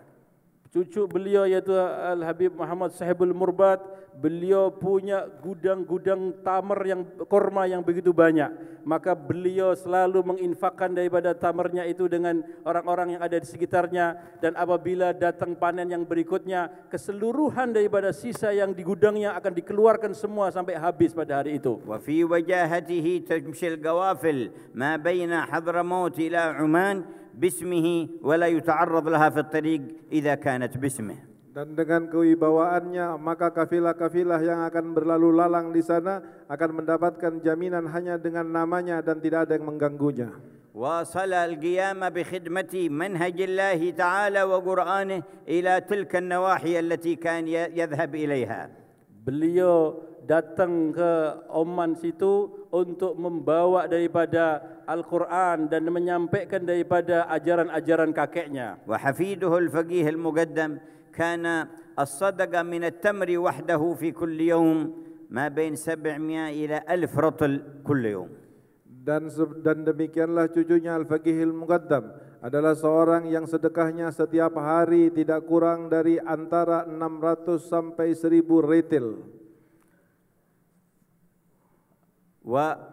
cucu beliau yaitu Al Habib Muhammad Sahibul Murbat beliau punya gudang-gudang tamar yang korma yang begitu banyak maka beliau selalu menginfakkan daripada tamarnya itu dengan orang-orang yang ada di sekitarnya dan apabila datang panen yang berikutnya keseluruhan daripada sisa yang di gudangnya akan dikeluarkan semua sampai habis pada hari itu wa fi wajahatihi tamshil gawafil ma baina hadramaut ila uman باسمه ولا يتعرض لها في الطريق إذا كانت باسمه dan dengan kewibawaannya maka kafilah-kafilah yang akan berlalu lalang di sana akan mendapatkan jaminan hanya dengan namanya dan tidak ada yang mengganggunya wa sala al-qiyama bi khidmati manhajillah ta'ala wa qur'anihi ila tilka an-nawahi allati kan ya-, yadhhab ilaiha beliau datang ke Oman situ untuk membawa daripada Al-Quran dan menyampaikan daripada ajaran-ajaran kakeknya. Wa hafidhu al-faqih al-muqaddam kana as-sadaqa min at-tamri wahdahu fi kulli yawm ma bain 700 ila 1000 ratl kulli yawm. Dan dan demikianlah cucunya Al-Faqih al-Muqaddam adalah seorang yang sedekahnya setiap hari tidak kurang dari antara 600 sampai 1000 ritil. wa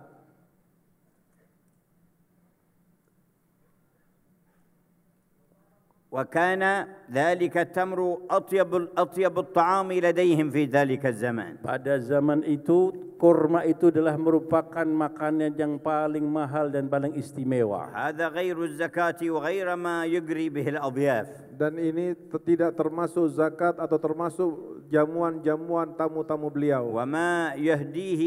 وكان ذلك التمر أطيب الأطيب الطعام لديهم في ذلك الزمان. pada zaman itu kurma itu adalah merupakan makanan yang paling mahal dan paling istimewa. هذا غير الزكاة وغير ما يجري به الأضياف. dan ini tidak termasuk zakat atau termasuk jamuan-jamuan tamu-tamu beliau. وما يهديه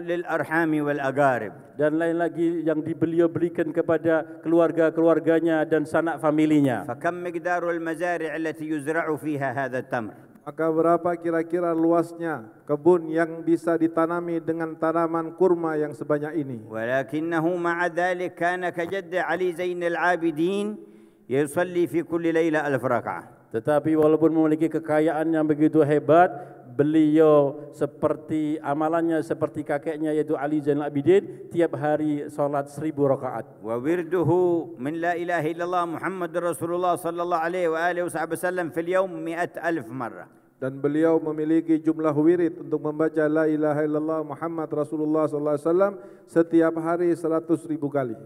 للأرحام والأقارب. dan lain lagi yang dibeliau beliau berikan kepada keluarga-keluarganya dan sanak familinya. فكم miqdarul mazari' allati yuzra'u fiha hadha tamr? Maka berapa kira-kira luasnya kebun yang bisa ditanami dengan tanaman kurma yang sebanyak ini? Walakinnahu ma'a dhalik kana kajadd Ali Zainal Abidin yusalli fi kulli laila alf raka'ah. Tetapi walaupun memiliki kekayaan yang begitu hebat, beliau seperti amalannya seperti kakeknya yaitu Ali Zainal Abidin tiap hari solat seribu rakaat. Wa wirduhu min la ilaha illallah Muhammad Rasulullah sallallahu alaihi wa alihi wasallam fil yaum 100,000 alf Dan beliau memiliki jumlah wirid untuk membaca la ilaha illallah Muhammad Rasulullah sallallahu alaihi wasallam setiap hari 100,000 kali.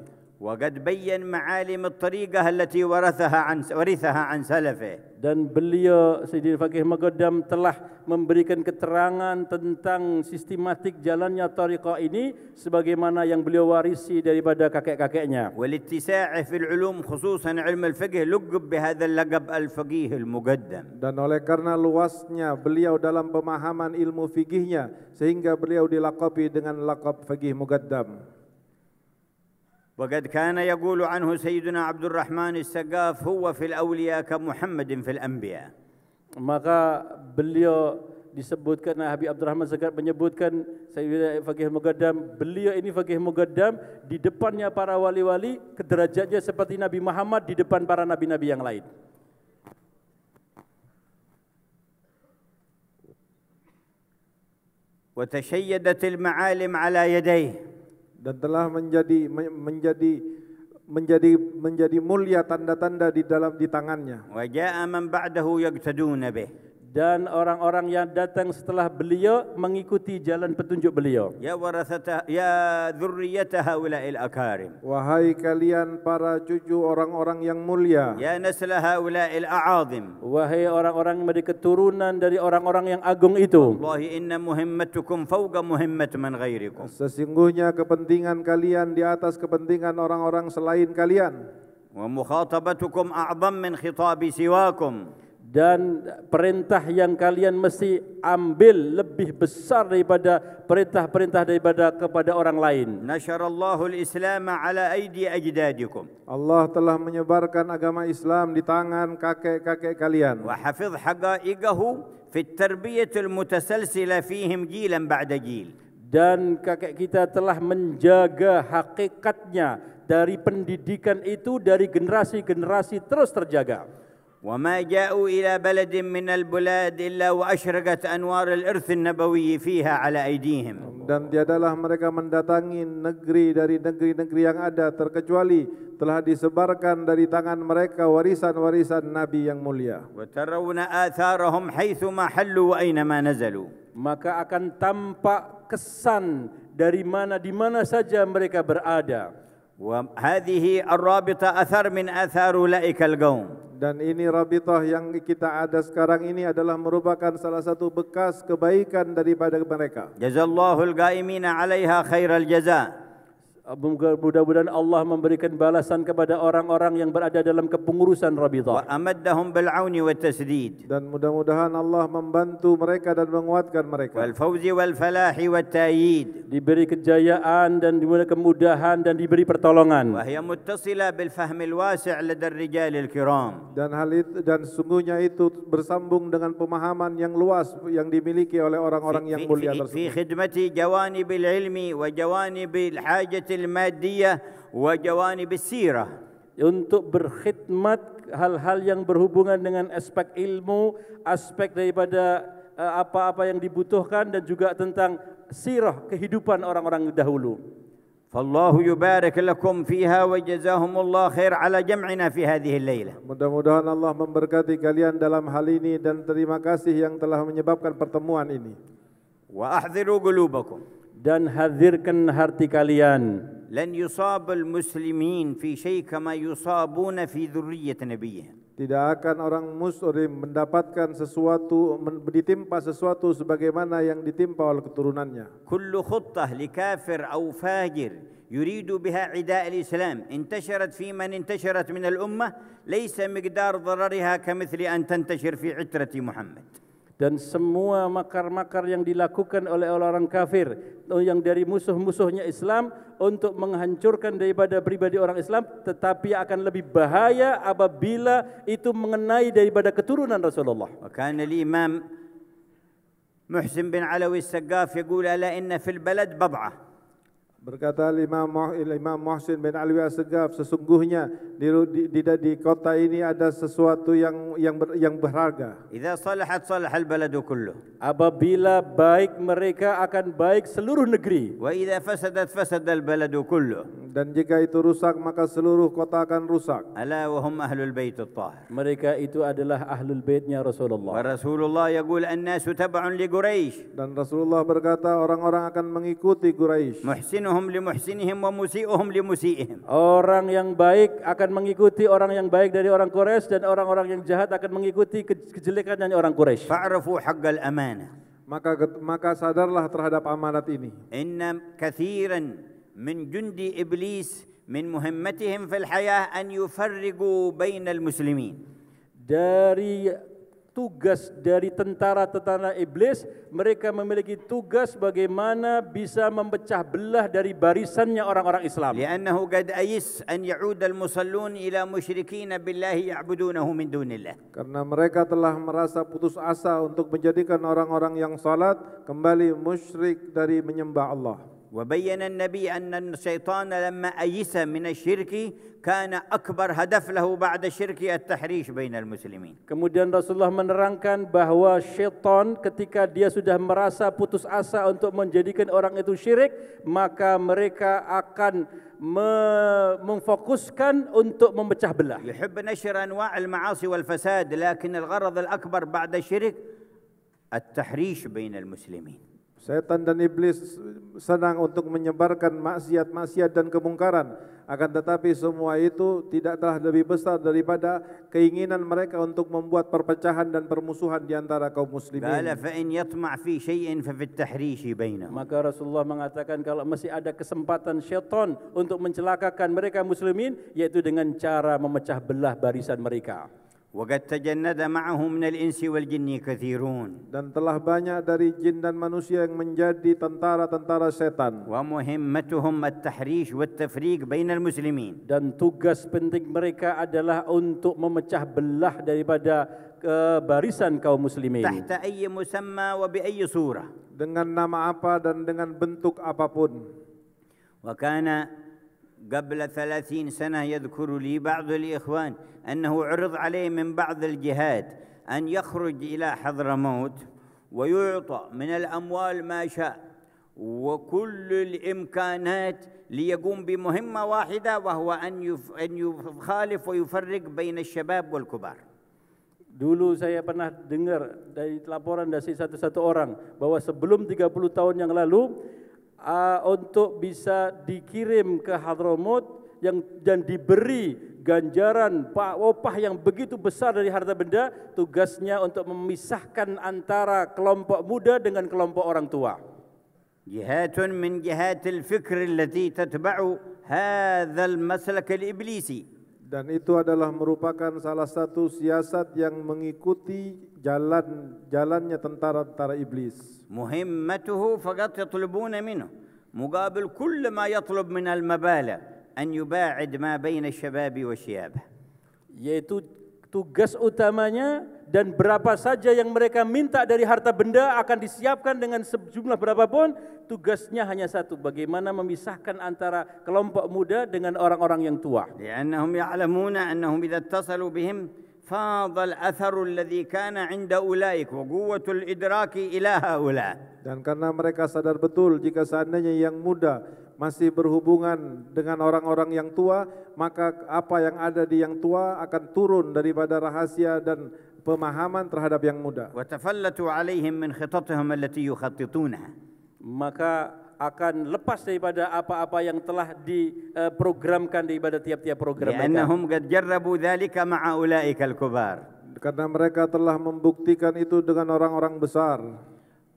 وقد بين معالم الطريقة التي ورثها عن ورثها عن سلفه. Dan beliau Sayyidina Faqih Magadam telah memberikan keterangan tentang sistematik jalannya tariqah ini sebagaimana yang beliau warisi daripada kakek-kakeknya. Walittisa'i fil ulum khususan ilmu al-faqih lugub bihadha al-laqab al Dan oleh karena luasnya beliau dalam pemahaman ilmu fikihnya sehingga beliau dilakopi dengan lakab faqih mugaddam. وقد كان يقول عنه سيدنا عبد الرحمن السقاف هو في الأولياء كمحمد في الأنبياء maka beliau disebutkan Habib Abdul Rahman Zakat menyebutkan Sayyidina Faqih Mugaddam beliau ini Faqih Mugaddam di depannya para wali-wali kederajatnya seperti Nabi Muhammad di depan para nabi-nabi yang lain وتشيدت المعالم على يديه dan telah menjadi menjadi menjadi menjadi mulia tanda-tanda di dalam di tangannya. Wajah man ba'dahu yaqtaduna bih dan orang-orang yang datang setelah beliau mengikuti jalan petunjuk beliau. Ya warasata ya dzurriyataha wa akarim. Wahai kalian para cucu orang-orang yang mulia. Ya naslaha wa a'azim. Wahai orang-orang yang memiliki keturunan dari orang-orang yang agung itu. Wallahi inna muhimmatukum fawqa muhimmat man ghairikum. Sesungguhnya kepentingan kalian di atas kepentingan orang-orang selain kalian. Wa mukhatabatukum a'zam min khitabi siwakum dan perintah yang kalian mesti ambil lebih besar daripada perintah-perintah daripada kepada orang lain. Nasyarallahu al-Islam ala aidi ajdadikum. Allah telah menyebarkan agama Islam di tangan kakek-kakek kalian. Wa hafiz haqaigahu fi tarbiyatil mutasalsila fihim jilan ba'da jil. Dan kakek kita telah menjaga hakikatnya dari pendidikan itu dari generasi-generasi terus terjaga. وما جاءوا إلى بلد من البلاد إلا وأشرقت أنوار الإرث النبوي فيها على أيديهم dan tiadalah mereka mendatangi negeri dari negeri-negeri yang ada terkecuali telah disebarkan dari tangan mereka warisan-warisan Nabi yang mulia. وَتَرَوْنَ آثَارَهُمْ حَيْثُ مَا حَلُّوا وَأَيْنَمَا نَزَلُوا Maka akan tampak kesan dari mana di mana saja mereka berada. وَهَذِهِ الرَّابِطَ أَثَرْ مِنْ أَثَارُ لَئِكَ الْقَوْمِ dan ini rabitah yang kita ada sekarang ini adalah merupakan salah satu bekas kebaikan daripada mereka. Jazallahul gaimina 'alaiha khairal jazaa' mudah-mudahan Allah memberikan balasan kepada orang-orang yang berada dalam kepengurusan Rabidah. Dan mudah-mudahan Allah membantu mereka dan menguatkan mereka. Wal fawzi wal falahi wa tayyid. Diberi kejayaan dan diberi kemudahan dan diberi pertolongan. Wa muttasila bil fahmi al wasi' lad ar al kiram. Dan hal itu dan sungguhnya itu bersambung dengan pemahaman yang luas yang dimiliki oleh orang-orang yang mulia tersebut. Fi khidmati jawani bil ilmi wa jawani bil hajati al-madiyah wa jawanib sirah untuk berkhidmat hal-hal yang berhubungan dengan aspek ilmu, aspek daripada eh, apa-apa yang dibutuhkan dan juga tentang sirah kehidupan orang-orang dahulu. Fallahu yubarik lakum fiha wa jazahumullah khair ala jam'ina fi hadhihi al-lailah. Mudah-mudahan Allah memberkati kalian dalam hal ini dan terima kasih yang telah menyebabkan pertemuan ini. Wa ahdhiru qulubakum. dan hadirkan hati kalian لن يصاب المسلمين في شيء كما يصابون في ذرية نبيه Tidak akan orang muslim mendapatkan sesuatu ditimpa sesuatu sebagaimana yang ditimpa oleh keturunannya. كل خطة لكافر أو فاجر يريد بها عداء الإسلام انتشرت في من انتشرت من الأمة ليس مقدار ضررها كمثل أن تنتشر في عترة محمد. dan semua makar-makar yang dilakukan oleh orang orang kafir yang dari musuh-musuhnya Islam untuk menghancurkan daripada pribadi orang Islam tetapi akan lebih bahaya apabila itu mengenai daripada keturunan Rasulullah maka Imam Muhsin bin Alawi Saqaf yaqul ala inna fil balad bab'ah Berkata Imam Imam Muhsin bin Alwi Asgaf sesungguhnya di, di, di, di kota ini ada sesuatu yang yang ber, yang berharga. Idza salahat salah al baladu kullu. Apabila baik mereka akan baik seluruh negeri. Wa idza fasadat fasad al baladu kullu. Dan jika itu rusak maka seluruh kota akan rusak. Ala wa hum ahlul bait at Mereka itu adalah ahlul baitnya Rasulullah. Wa Rasulullah yaqul an-nasu tab'un li Quraisy. Dan Rasulullah berkata orang-orang akan mengikuti Quraisy. Muhsin ahsanuhum li muhsinihim wa musiuhum li musiihim. Orang yang baik akan mengikuti orang yang baik dari orang Quraisy dan orang-orang yang jahat akan mengikuti kejelekan dari orang Quraisy. Fa'rafu haqqal amanah. Maka maka sadarlah terhadap amanat ini. Inna katsiran min jundi iblis min muhimmatihim fil hayah an yufarriqu bainal muslimin. Dari tugas dari tentara-tentara iblis, mereka memiliki tugas bagaimana bisa memecah belah dari barisannya orang-orang Islam. Li'annahu qad ayis an ya'ud al-musallun ila musyrikin billahi ya'budunahu min dunillah. Karena mereka telah merasa putus asa untuk menjadikan orang-orang yang salat kembali musyrik dari menyembah Allah. وبين النبي أن الشيطان لما أيس من الشرك كان اكبر هدف له بعد الشرك التحريش بين المسلمين Kemudian Rasulullah menerangkan bahwa syaitan ketika dia sudah merasa putus asa untuk menjadikan orang itu syirik, maka mereka akan memfokuskan untuk memecah belah. يحب نشر انواع المعاصي والفساد لكن الغرض الاكبر بعد الشرك التحريش بين المسلمين Setan dan iblis senang untuk menyebarkan maksiat-maksiat dan kemungkaran. Akan tetapi semua itu tidak telah lebih besar daripada keinginan mereka untuk membuat perpecahan dan permusuhan di antara kaum muslimin. Maka Rasulullah mengatakan kalau masih ada kesempatan syaitan untuk mencelakakan mereka muslimin yaitu dengan cara memecah belah barisan mereka. وقد min al-insi wal jinni كثيرون. dan telah banyak dari jin dan manusia yang menjadi tentara-tentara setan. Wa muhimmatuhum al-tahrish ومهمتهم التحريج والتفريق بين muslimin dan tugas penting mereka adalah untuk memecah belah daripada barisan kaum muslimin. تحت أي مسمى وبأي صورة. dengan nama apa dan dengan bentuk apapun. وكان قبل ثلاثين سنة يذكر لي بعض الإخوان أنه عرض عليه من بعض الجهات أن يخرج إلى حضر موت ويعطى من الأموال ما شاء وكل الإمكانات ليقوم بمهمة واحدة وهو أن أن يخالف ويفرق بين الشباب والكبار. Dulu saya pernah dengar dari laporan dari satu-satu orang bahwa sebelum 30 tahun yang lalu uh, untuk bisa dikirim ke Hadramaut yang dan diberi ganjaran pak opah yang begitu besar dari harta benda tugasnya untuk memisahkan antara kelompok muda dengan kelompok orang tua. جهات من جهات الفكر التي تتبع هذا المسلك الإبليسي dan itu adalah merupakan salah satu siasat yang mengikuti jalan jalannya tentara-tentara iblis. Muhimmatuhu fakat yatlubuna minhu muqabil kull ma yatlub min al-mabala an yuba'id ma bayna shababi wa shiyabah. Yaitu tugas utamanya dan berapa saja yang mereka minta dari harta benda akan disiapkan dengan sejumlah berapapun tugasnya hanya satu bagaimana memisahkan antara kelompok muda dengan orang-orang yang tua karena mereka ya'lamuna annahum idza tasalu bihim فاض الأثر الذي كان عند أولئك وقوة الإدراك إلى هؤلاء. dan karena mereka sadar betul jika seandainya yang muda masih berhubungan dengan orang-orang yang tua maka apa yang ada di yang tua akan turun daripada rahasia dan pemahaman terhadap yang muda. وتفلتوا عليهم من خططهم التي يخططونها. maka akan lepas daripada apa-apa yang telah diprogramkan daripada tiap-tiap program mereka. Innahum qad jarabu dzalika ma'a ulaikal kubar. Karena mereka telah membuktikan itu dengan orang-orang besar. bain wal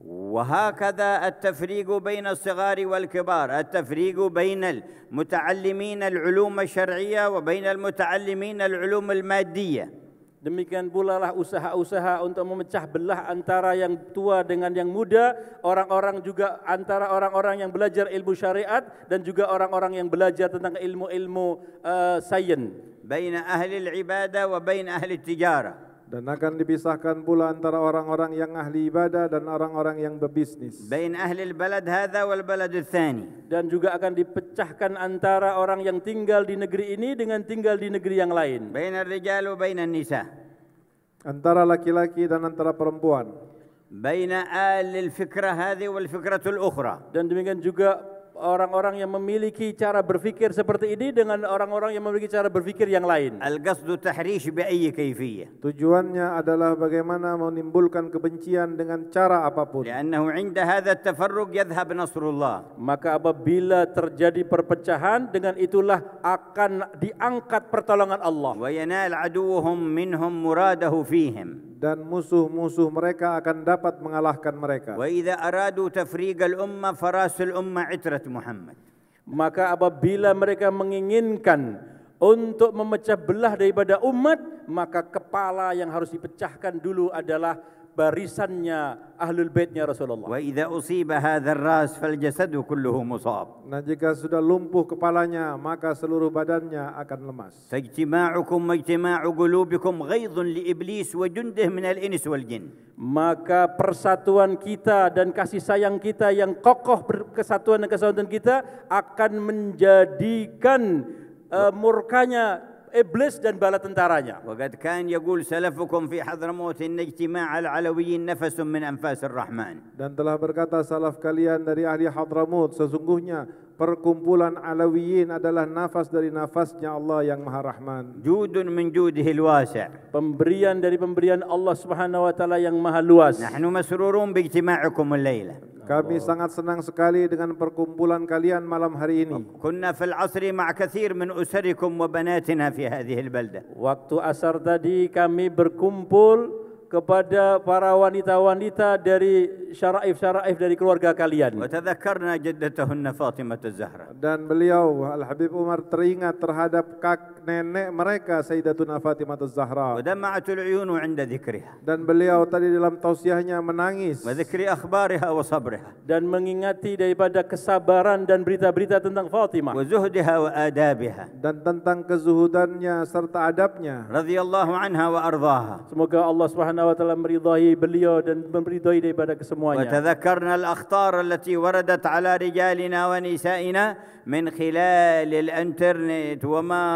وهكذا التفريق بين الصغار والكبار التفريق بين المتعلمين al الشرعية al المتعلمين العلوم المادية Demikian pula lah usaha-usaha untuk memecah belah antara yang tua dengan yang muda, orang-orang juga antara orang-orang yang belajar ilmu syariat dan juga orang-orang yang belajar tentang ilmu-ilmu uh, sains. Bina ahli ibadah, wabina ahli tijarah dan akan dipisahkan pula antara orang-orang yang ahli ibadah dan orang-orang yang berbisnis. Bain ahli al-balad hadha wal balad al-thani. Dan juga akan dipecahkan antara orang yang tinggal di negeri ini dengan tinggal di negeri yang lain. Bain ar-rijal wa bain an-nisa. Antara laki-laki dan antara perempuan. Bain al-fikrah hadhi wal fikratul ukhra. Dan demikian juga orang-orang yang memiliki cara berfikir seperti ini dengan orang-orang yang memiliki cara berfikir yang lain. Al-qasdu tahrish bi kayfiyah. Tujuannya adalah bagaimana menimbulkan kebencian dengan cara apapun. Karena 'inda hadha at yadhab yadhhab nasrullah. Maka apabila terjadi perpecahan dengan itulah akan diangkat pertolongan Allah. Wa yanal aduwwuhum minhum muradahu fihim dan musuh-musuh mereka akan dapat mengalahkan mereka. Wa idza aradu tafriqal umma al umma itrat Muhammad. Maka apabila mereka menginginkan untuk memecah belah daripada umat, maka kepala yang harus dipecahkan dulu adalah barisannya ahlul baitnya Rasulullah. Wa idza usiba hadzal ras fal jasadu kulluhu musab. Nah jika sudah lumpuh kepalanya maka seluruh badannya akan lemas. Tajtima'ukum majtima'u qulubikum ghaidun li iblis wa jundih min al ins wal jin. Maka persatuan kita dan kasih sayang kita yang kokoh kesatuan dan kesatuan kita akan menjadikan uh, murkanya إبليس dan bala tentaranya. وقد كان يقول سلفكم في حضرموت إن اجتماع العلويين نفس من أنفاس الرحمن. dan telah berkata salaf kalian dari ahli حضرموت sesungguhnya perkumpulan alawiyin adalah nafas dari nafasnya Allah yang Maha Rahman. Judun min judihil wasi'. Ya. Pemberian dari pemberian Allah Subhanahu wa taala yang Maha Luas. Nahnu masrurun bi ijtima'ikum al Kami sangat senang sekali dengan perkumpulan kalian malam hari ini. Kunna fil asri ma' kathir min usarikum wa banatina fi hadhihi al Waktu asar tadi kami berkumpul kepada para wanita-wanita dari syaraif-syaraif dari keluarga kalian. Dan beliau, Al-Habib Umar, teringat terhadap kak nenek mereka Sayyidatuna Fatimah Az-Zahra. Wadama'atul 'uyunu 'inda dzikriha. Dan beliau tadi dalam tausiahnya menangis. Wa dzikri akhbariha wa sabriha. Dan mengingati daripada kesabaran dan berita-berita tentang Fatimah. Wa zuhdiha wa adabiha. Dan tentang kezuhudannya serta adabnya. Radhiyallahu 'anha wa ardhaha. Semoga Allah Subhanahu wa taala meridhai beliau dan meridhai daripada kesemuanya. Wa tadhakkarna al-akhtar allati waradat 'ala rijalina wa nisa'ina. من خلال الانترنت وما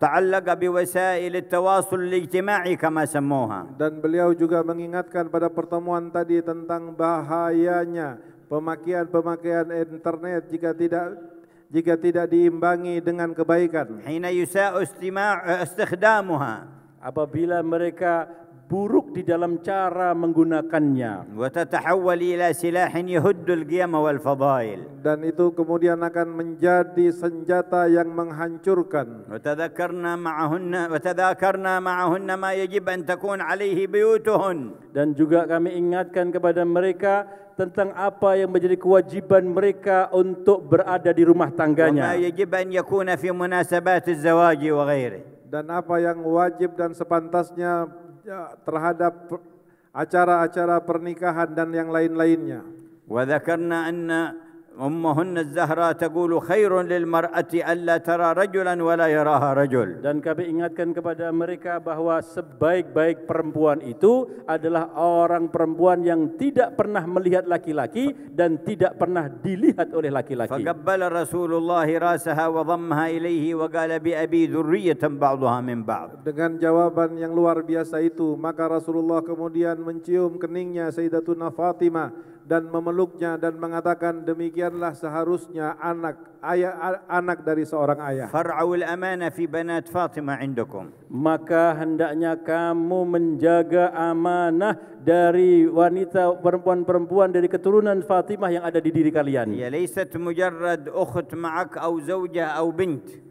تعلق بوسائل التواصل الاجتماعي كما سموها dan beliau juga mengingatkan pada pertemuan tadi tentang bahayanya pemakaian-pemakaian internet jika tidak jika tidak diimbangi dengan kebaikan hina yusa istima' eh, istikhdamuha apabila mereka buruk di dalam cara menggunakannya. Watatahawwal ila silahin yahuddul qiyam wal fadail. Dan itu kemudian akan menjadi senjata yang menghancurkan. Watadzakarna ma'ahunna watadzakarna ma'ahunna ma yajib an takun alaihi Dan juga kami ingatkan kepada mereka tentang apa yang menjadi kewajiban mereka untuk berada di rumah tangganya. Ma yajib an yakuna fi munasabati zawaji wa ghairi. Dan apa yang wajib dan sepantasnya terhadap acara-acara pernikahan dan yang lain-lainnya. Wa dzakarna anna أمهن الزهراء تقول خير للمرأة ألا ترى رجلا ولا يراها رجل. dan kami ingatkan kepada mereka bahawa sebaik-baik perempuan itu adalah orang perempuan yang tidak pernah melihat laki-laki dan tidak pernah dilihat oleh laki-laki. فقبل رسول الله راسها وضمها إليه وقال بأبي ذرية بعضها من بعض. dengan jawaban yang luar biasa itu maka Rasulullah kemudian mencium keningnya Sayyidatuna Fatimah dan memeluknya dan mengatakan demikianlah seharusnya anak ayah anak dari seorang ayah. Far'aul amana fi banat Fatimah indukum. Maka hendaknya kamu menjaga amanah dari wanita perempuan-perempuan dari keturunan Fatimah yang ada di diri kalian. Ya laysat mujarrad ukht ma'ak aw zawjah aw bint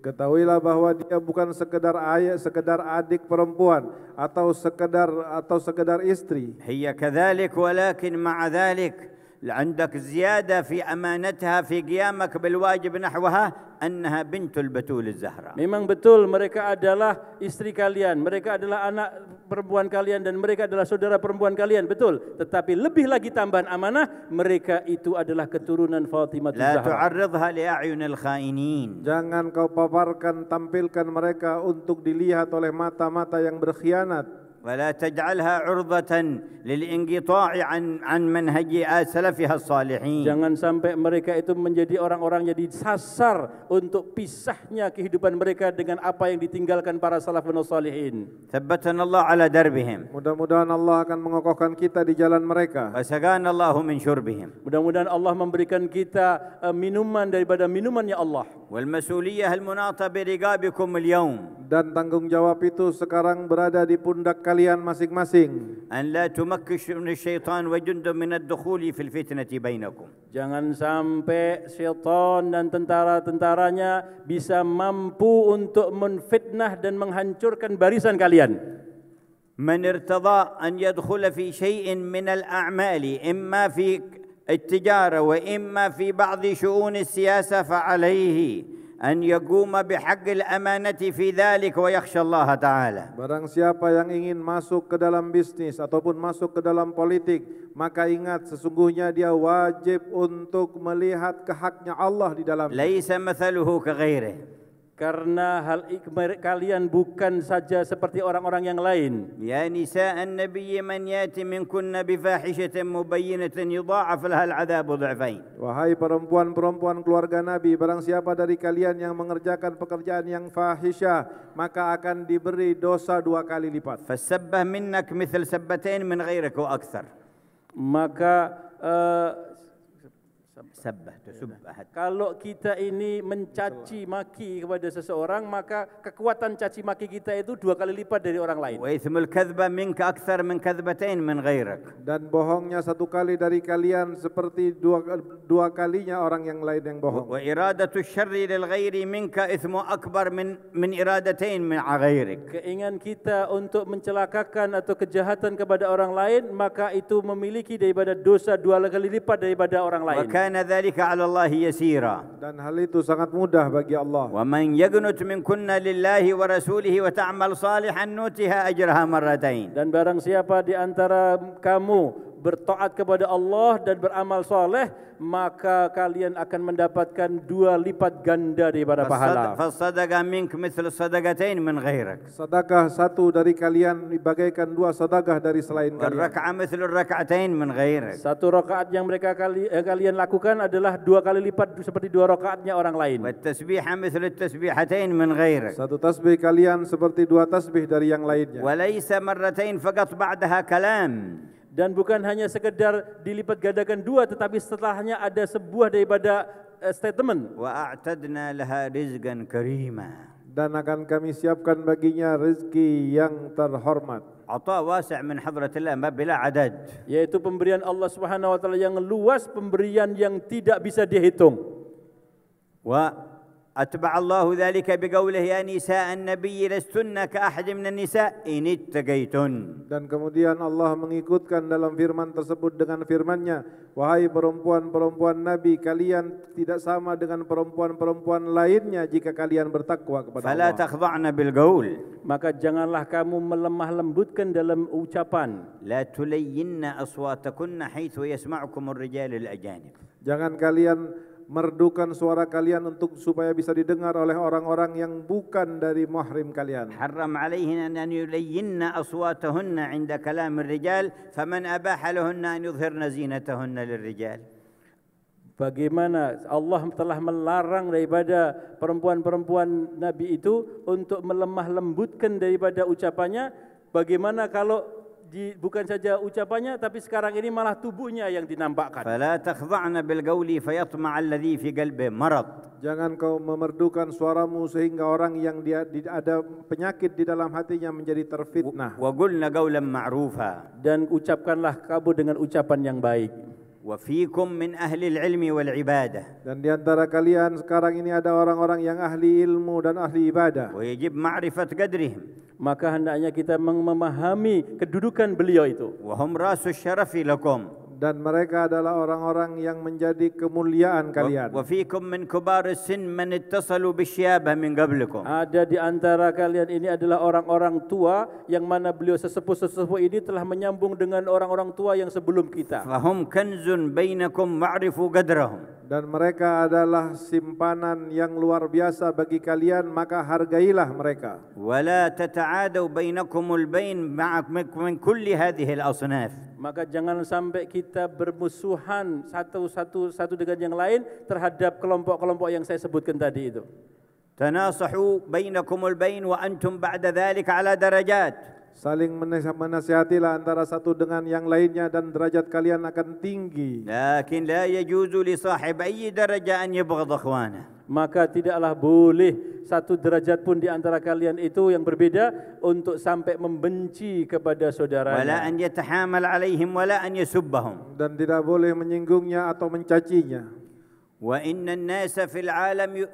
ketahuilah bahwa dia bukan sekedar ayah, sekedar adik perempuan atau sekedar atau sekedar istri. Hiya kadzalik walakin ma'a dzalik عندك زيادة في أمانتها في قيامك بالواجب نحوها أنها بنت البتول الزهراء. Memang betul mereka adalah istri kalian, mereka adalah anak perempuan kalian dan mereka adalah saudara perempuan kalian, betul. Tetapi lebih lagi tambahan amanah mereka itu adalah keturunan Fatimah Zahra. لا تعرضها لأعين الخائنين. Jangan kau paparkan, tampilkan mereka untuk dilihat oleh mata-mata yang berkhianat. ولا تجعلها عرضة للانقطاع عن عن منهج سلفها الصالحين jangan sampai mereka itu menjadi orang-orang yang disasar untuk pisahnya kehidupan mereka dengan apa yang ditinggalkan para salafus salihin ثبتنا الله على دربهم mudah-mudahan Allah akan mengokohkan kita di jalan mereka wasagana Allah min syurbihim mudah-mudahan Allah memberikan kita eh, minuman daripada minumannya Allah wal masuliyah al munata dan tanggungjawab itu sekarang berada di pundak kalian masing-masing. An la أن لا تمكن الشيطان وجند من الدخول في fitnati bainakum. Jangan sampai syaitan dan tentara-tentaranya bisa mampu untuk menfitnah dan menghancurkan barisan kalian. Man من ارتضى أن يدخل في شيء من الأعمال إما في التجارة وإما في بعض شؤون السياسة فعليه أن يقوم بحق الأمانة في ذلك ويخشى الله تعالى. Barang siapa yang ingin masuk ke dalam bisnis ataupun masuk ke dalam politik, maka ingat sesungguhnya dia wajib untuk melihat kehaknya Allah di dalam. ليس مثله كغيره karena hal ikmar kalian bukan saja seperti orang-orang yang lain. Ya nisa an nabi man yati min kunna bi fahishatin mubayyinatin yudha'af laha al'adabu dhu'fain. Wahai perempuan-perempuan keluarga nabi, barang siapa dari kalian yang mengerjakan pekerjaan yang fahisyah, maka akan diberi dosa dua kali lipat. Fasabbah minnak mithl sabbatain min ghairik wa akthar. Maka uh, sabah tusub Kalau kita ini mencaci maki kepada seseorang, maka kekuatan caci maki kita itu dua kali lipat dari orang lain. Wa ismul kadhba minka akthar min kadhbatain min ghairak. Dan bohongnya satu kali dari kalian seperti dua dua kalinya orang yang lain yang bohong. Wa iradatu syarri lil ghairi minka ismu akbar min min iradatain min ghairik. Keinginan kita untuk mencelakakan atau kejahatan kepada orang lain, maka itu memiliki daripada dosa dua kali lipat daripada orang lain dzalika 'ala Allah yasira. Dan hal itu sangat mudah bagi Allah. Wa man yaghnut min kunna lillahi wa rasulihi wa ta'mal salihan nutiha ajraha marratain. Dan barang siapa di antara kamu bertaat kepada Allah dan beramal soleh maka kalian akan mendapatkan dua lipat ganda daripada pahala. Fasadaka mink misl sadaqatain min ghairak. Sedekah satu dari kalian dibagikan dua sedekah dari selain kalian. Raka'a misl raka'atain min ghairak. Satu rakaat yang mereka kali, eh, kalian lakukan adalah dua kali lipat seperti dua rakaatnya orang lain. Wa tasbih misl tasbihatain min ghairak. Satu tasbih kalian seperti dua tasbih dari yang lainnya. Wa laysa marratain faqat ba'daha kalam dan bukan hanya sekedar dilipat gandakan dua tetapi setelahnya ada sebuah daripada eh, statement wa a'tadna laha rizqan karima dan akan kami siapkan baginya rezeki yang terhormat ata wasi' min hadratillah ma bila adad yaitu pemberian Allah Subhanahu wa taala yang luas pemberian yang tidak bisa dihitung wa أتبع الله ذلك بقوله يا نساء النبي لستن كأحد من النساء إن اتقيتن dan kemudian Allah mengikutkan dalam firman tersebut dengan firman-Nya wahai perempuan-perempuan nabi kalian tidak sama dengan perempuan-perempuan lainnya jika kalian bertakwa kepada فلا Allah fala takhdha'na bil qaul maka janganlah kamu melemah lembutkan dalam ucapan la tulayyinna aswatakunna haitsu yasma'ukum ar-rijal ajanib jangan kalian merdukan suara kalian untuk supaya bisa didengar oleh orang-orang yang bukan dari mahrim kalian. Haram alaihin an yulayyinna aswatahunna 'inda kalam ar-rijal, faman abaha lahunna an yudhhirna zinatahunna lir Bagaimana Allah telah melarang daripada perempuan-perempuan Nabi itu untuk melemah lembutkan daripada ucapannya? Bagaimana kalau di, bukan saja ucapannya tapi sekarang ini malah tubuhnya yang dinampakkan. Fala takhda'na bil qawli fayatma alladhi fi qalbi marad. Jangan kau memerdukan suaramu sehingga orang yang dia di, ada penyakit di dalam hatinya menjadi terfitnah. Wa qulna qawlan ma'rufa. Dan ucapkanlah kabu dengan ucapan yang baik. Wafikum min ahli أهل wal ibadah. dan di antara kalian sekarang ini ada orang-orang yang ahli ilmu dan ahli ibadah. Wajib معرفة kadirih. maka hendaknya kita memahami kedudukan beliau itu. Wahum rasul الشرف dan mereka adalah orang-orang yang menjadi kemuliaan kalian. Wa fiikum min kubaris sin man ittasalu bi syabah min qablikum. Ada di antara kalian ini adalah orang-orang tua yang mana beliau sesepuh-sesepuh ini telah menyambung dengan orang-orang tua yang sebelum kita. Fa kanzun bainakum ma'rifu qadrahum dan mereka adalah simpanan yang luar biasa bagi kalian maka hargailah mereka wala tata'adu bainakumul bain min kulli hadhihi al-asnaf maka jangan sampai kita bermusuhan satu satu satu dengan yang lain terhadap kelompok-kelompok yang saya sebutkan tadi itu tanasahu bainakumul bain wa antum ba'da dhalika ala darajat saling menasihatilah antara satu dengan yang lainnya dan derajat kalian akan tinggi. Lakin la yajuzu li sahib ayyi daraja an yabghad akhwana. Maka tidaklah boleh satu derajat pun di antara kalian itu yang berbeda untuk sampai membenci kepada saudara. Wala an yatahamal alaihim wala an yasubbahum. Dan tidak boleh menyinggungnya atau mencacinya. وإن الناس في العالم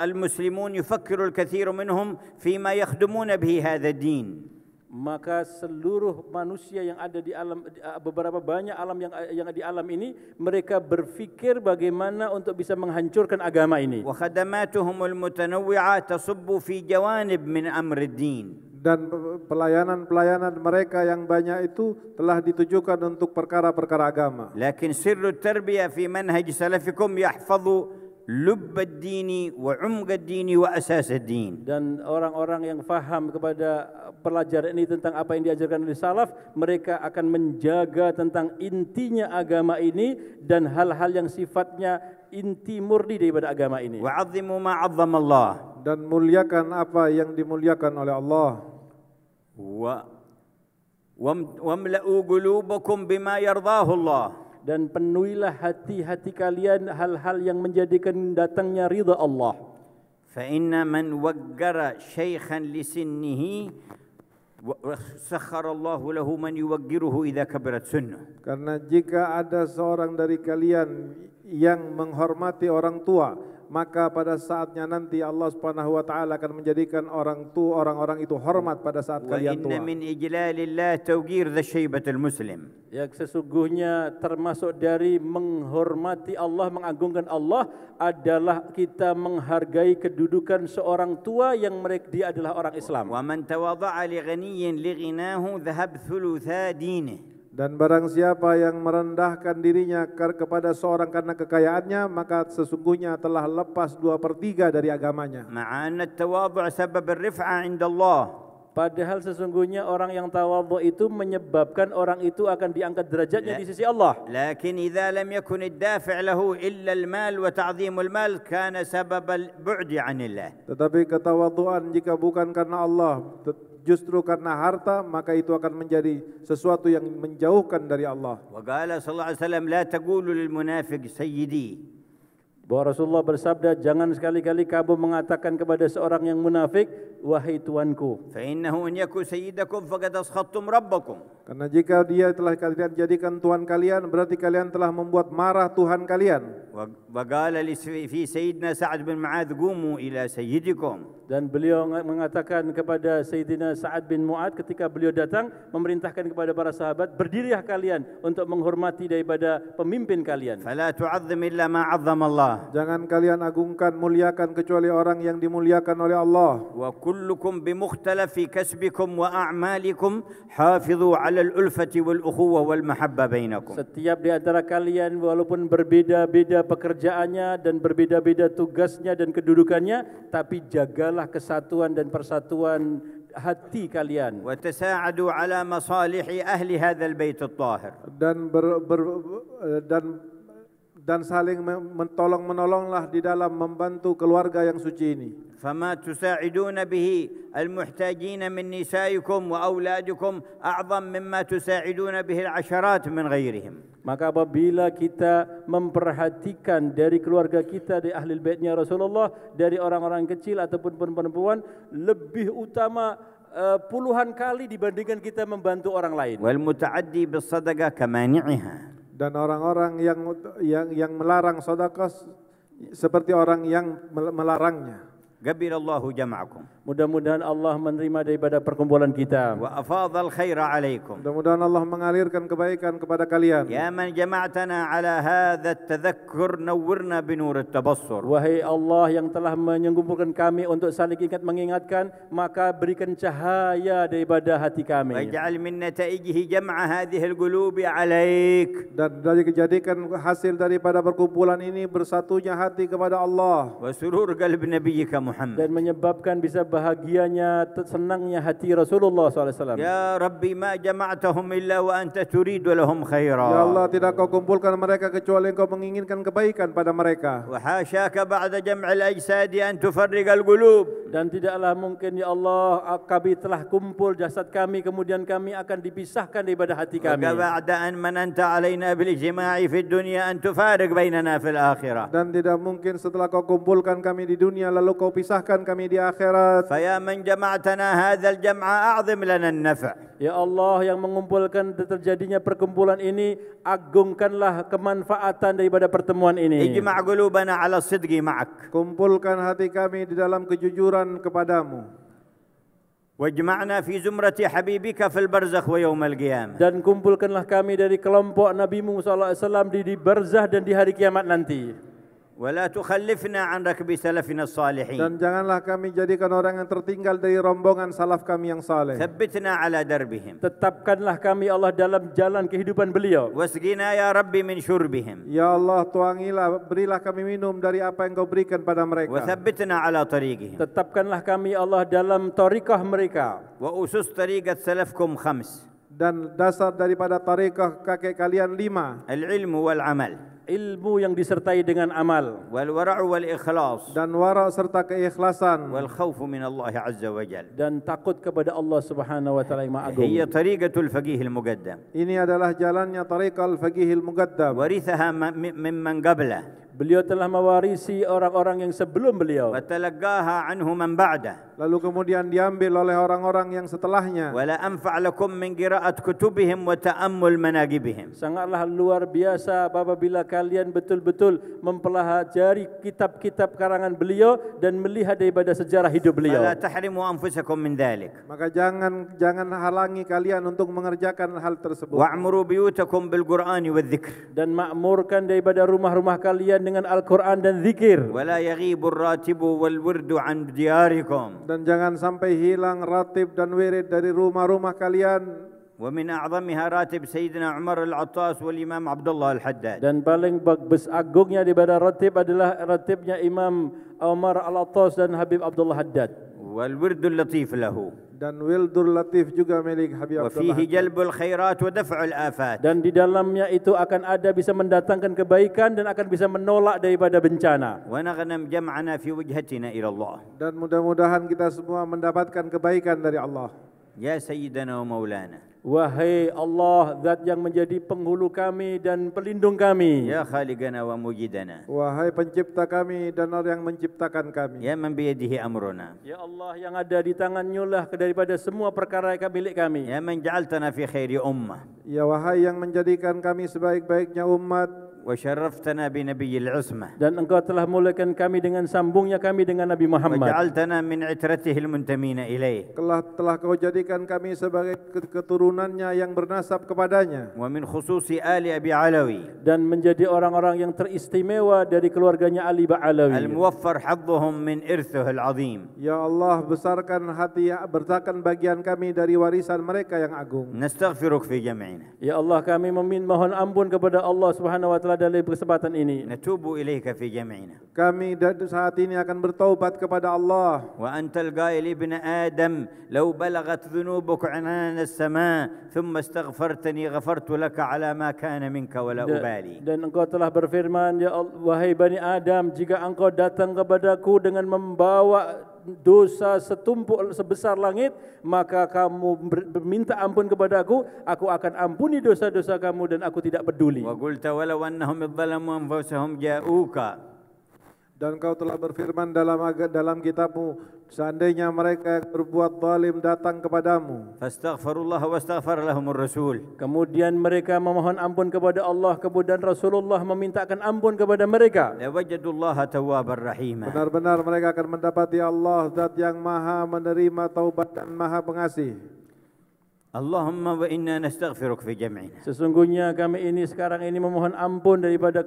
المسلمون يفكر الكثير منهم فيما يخدمون به هذا الدين maka seluruh manusia yang ada di alam beberapa banyak alam yang yang di alam ini mereka berfikir bagaimana untuk bisa menghancurkan agama ini wa khadamatuhumul mutanawwi'ah tasubbu fi jawanib min amri din dan pelayanan-pelayanan mereka yang banyak itu telah ditujukan untuk perkara-perkara agama. Lakin sirru tarbiyah fi manhaj salafikum yahfadhu lubbaddini wa umgaddini wa asasaddin dan orang-orang yang faham kepada pelajaran ini tentang apa yang diajarkan oleh salaf mereka akan menjaga tentang intinya agama ini dan hal-hal yang sifatnya inti murni daripada agama ini wa azimu ma azzam Allah dan muliakan apa yang dimuliakan oleh Allah wa wamla'u qulubakum bima yardahu Allah dan penuhilah hati-hati kalian hal-hal yang menjadikan datangnya ridha Allah. Fa inna man waggara shaykhan li sinnihi sakhara Allah lahu man yuwaggiruhu idza kabarat sunnah. Karena jika ada seorang dari kalian yang menghormati orang tua, maka pada saatnya nanti Allah Subhanahu wa taala akan menjadikan orang tua orang-orang itu hormat pada saat wa kalian tua. Wa inna min ijlalillah tawqir dzasyibatul muslim. Ya sesungguhnya termasuk dari menghormati Allah mengagungkan Allah adalah kita menghargai kedudukan seorang tua yang mereka dia adalah orang Islam. Wa man tawadha'a li ghaniyyin li ghinahu dhahab thulutha dan barang siapa yang merendahkan dirinya kepada seorang karena kekayaannya, maka sesungguhnya telah lepas dua per tiga dari agamanya. Ma'ana tawadu' sabab rif'a inda Allah. Padahal sesungguhnya orang yang tawadhu itu menyebabkan orang itu akan diangkat derajatnya di sisi Allah. Lakin idza lam yakun ad lahu illa al-mal wa ta'dhim al-mal kana sabab al-bu'd 'anillah. Tetapi ketawadhuan jika bukan karena Allah justru karena harta maka itu akan menjadi sesuatu yang menjauhkan dari Allah. Wa qala sallallahu alaihi wasallam la taqulu lil munafiq sayyidi. Bahwa Rasulullah bersabda jangan sekali-kali kamu mengatakan kepada seorang yang munafik wahai tuanku. Fa innahu an yakun sayyidakum faqad askhattum rabbakum. Karena jika dia telah kalian jadikan Tuhan kalian, berarti kalian telah membuat marah Tuhan kalian. Dan beliau mengatakan kepada Sayyidina Sa'ad bin Mu'ad ketika beliau datang, memerintahkan kepada para sahabat, berdirilah kalian untuk menghormati daripada pemimpin kalian. Jangan kalian agungkan, muliakan kecuali orang yang dimuliakan oleh Allah. Wa kullukum bimukhtalafi kasbikum wa a'malikum hafidhu ala alal ulfati wal ukhuwah wal mahabba bainakum. Setiap di antara kalian walaupun berbeda-beda pekerjaannya dan berbeda-beda tugasnya dan kedudukannya, tapi jagalah kesatuan dan persatuan hati kalian. Wa tasa'adu ala masalihi ahli hadzal bait at-tahir. Dan ber, ber, dan dan saling mentolong menolonglah di dalam membantu keluarga yang suci ini. فما تساعدون به المحتاجين من نسائكم وأولادكم أعظم مما تساعدون به العشرات من غيرهم maka apabila kita memperhatikan dari keluarga kita di ahli baitnya Rasulullah dari orang-orang kecil ataupun perempuan lebih utama eh, puluhan kali dibandingkan kita membantu orang lain wal mutaaddi bisadaqah kamani'iha dan orang-orang yang yang yang melarang sedekah seperti orang yang melarangnya قبل الله جمعكم mudah-mudahan Allah menerima daripada perkumpulan kita wa afadhal khaira alaikum mudah-mudahan Allah mengalirkan kebaikan kepada kalian ya man jamaatana ala hadha at-tadhakkur nawwirna bi nur tabassur wahai Allah yang telah menyengkumpulkan kami untuk saling ingat mengingatkan maka berikan cahaya daripada hati kami waj'al min nata'ijihi jam'a hadhihi al-qulubi alaik dan dari kejadian hasil daripada perkumpulan ini bersatunya hati kepada Allah wa surur qalbi nabiyyika Muhammad. Dan menyebabkan bisa bahagianya, senangnya hati Rasulullah SAW. Ya Rabbi ma jama'atahum illa wa anta turidu lahum khairah. Ya Allah tidak kau kumpulkan mereka kecuali engkau menginginkan kebaikan pada mereka. Wa hasyaka ba'da jam'il ajsadi an tufarrigal gulub. Dan tidaklah mungkin ya Allah akabi telah kumpul jasad kami kemudian kami akan dipisahkan daripada hati kami. Wa ba'da an mananta alaina bil jima'i fid dunya an tufarrig bainana fil akhirah. Dan tidak mungkin setelah kau kumpulkan kami di dunia lalu kau pisahkan kami di akhirat. Faya man jama'tana hadzal jam'a a'zim lana an Ya Allah yang mengumpulkan terjadinya perkumpulan ini agungkanlah kemanfaatan daripada pertemuan ini. Ijma' qulubana 'ala sidqi ma'ak. Kumpulkan hati kami di dalam kejujuran kepadamu. Wajmahna fi zumrati habibika fil barzakh wa yaumil Dan kumpulkanlah kami dari kelompok Nabi Muhammad sallallahu alaihi wasallam di barzah dan di hari kiamat nanti dan janganlah kami jadikan orang yang tertinggal dari rombongan salaf kami yang saleh tetapkanlah kami Allah dalam jalan kehidupan beliau واسقنا يا ربي من ya Allah tuangilah berilah kami minum dari apa yang kau berikan pada mereka tetapkanlah kami Allah dalam tarikah mereka واسس طريقة سلفكم خمس dan dasar daripada tarikah kakek kalian lima al ilmu wal amal ilmu yang disertai dengan amal wal wara'u wal ikhlas dan wara' serta keikhlasan wal khaufu min Allah azza wa jal dan takut kepada Allah subhanahu wa taala yang agung hiya tariqatul faqih al muqaddam ini adalah jalannya tariqah al faqih al muqaddam warithaha mimman qabla beliau telah mewarisi orang-orang yang sebelum beliau wa talaqaha anhu man ba'da lalu kemudian diambil oleh orang-orang yang setelahnya wala anfa'a min qira'at kutubihim wa ta'ammul manaqibihim sangatlah luar biasa apabila kalian betul-betul mempelajari kitab-kitab karangan beliau dan melihat daripada sejarah hidup beliau. Maka tahrimu anfusakum min dzalik. Maka jangan jangan halangi kalian untuk mengerjakan hal tersebut. Wa'muru biyutakum bil Qur'ani wadh dzikr. Dan makmurkan daripada rumah-rumah kalian dengan Al-Qur'an dan zikir. Wa la yaghibu ratibu wal wirdu an diyarikum. Dan jangan sampai hilang ratib dan wirid dari rumah-rumah kalian ومن أعظمها راتب سيدنا عمر العطاس والإمام عبد الله الحداد. dan paling bagus agungnya di badan ratib adalah ratibnya Imam Omar Al Attas dan Habib Abdullah Haddad. والورد اللطيف له. dan wildur latif juga milik Habib Abdullah. وفيه جلب الخيرات ودفع الآفات. dan di dalamnya itu akan ada bisa mendatangkan kebaikan dan akan bisa menolak daripada bencana. ونغنم جمعنا في وجهتنا إلى الله. dan mudah-mudahan kita semua mendapatkan kebaikan dari Allah. يا سيدنا ومولانا. Wahai Allah zat yang menjadi penghulu kami dan pelindung kami. Ya khaliqana wa mujidana. Wahai pencipta kami dan orang yang menciptakan kami. Ya membiadhi amrona. Ya Allah yang ada di tangannya lah daripada semua perkara yang milik kami. Ya man ja'altana fi khairi ummah. Ya wahai yang menjadikan kami sebaik-baiknya umat. وشرفتنا بنبي العصمة dan engkau telah mulakan kami dengan sambungnya kami dengan Nabi Muhammad وجعلتنا من عترته المنتمين إليه telah telah kau jadikan kami sebagai keturunannya yang bernasab kepadanya ومن خصوص آل أبي علوي dan menjadi orang-orang yang teristimewa dari keluarganya Ali bin Alawi الموفر حظهم من إرثه العظيم ya Allah besarkan hati bertakan bagian kami dari warisan mereka yang agung نستغفرك في جميعنا ya Allah kami memin mohon ampun kepada Allah subhanahu wa taala dalam kesempatan ini. Natubu ilaika fi jami'ina. Kami dari saat ini akan bertaubat kepada Allah. Wa antal qail ibn Adam, law balagat dhunubuk 'anan as-sama, thumma astaghfartani ghafartu laka 'ala ma kana minka wa la ubali. Dan engkau telah berfirman ya Allah, wahai Bani Adam, jika engkau datang kepadaku dengan membawa dosa setumpuk sebesar langit, maka kamu meminta ampun kepada aku, aku akan ampuni dosa-dosa kamu dan aku tidak peduli. Wa qul tawallaw annahum dhalamu anfusahum ja'uka dan kau telah berfirman dalam dalam kitabmu seandainya mereka yang berbuat zalim datang kepadamu fastaghfirullah wastaghfar lahum rasul kemudian mereka memohon ampun kepada Allah kemudian Rasulullah memintakan ampun kepada mereka lawajadullah tawwabar rahim benar-benar mereka akan mendapati Allah zat yang maha menerima taubat dan maha pengasih Allahumma wa inna nastaghfiruk fi jam'ina. Sesungguhnya kami ini sekarang ini memohon ampun daripada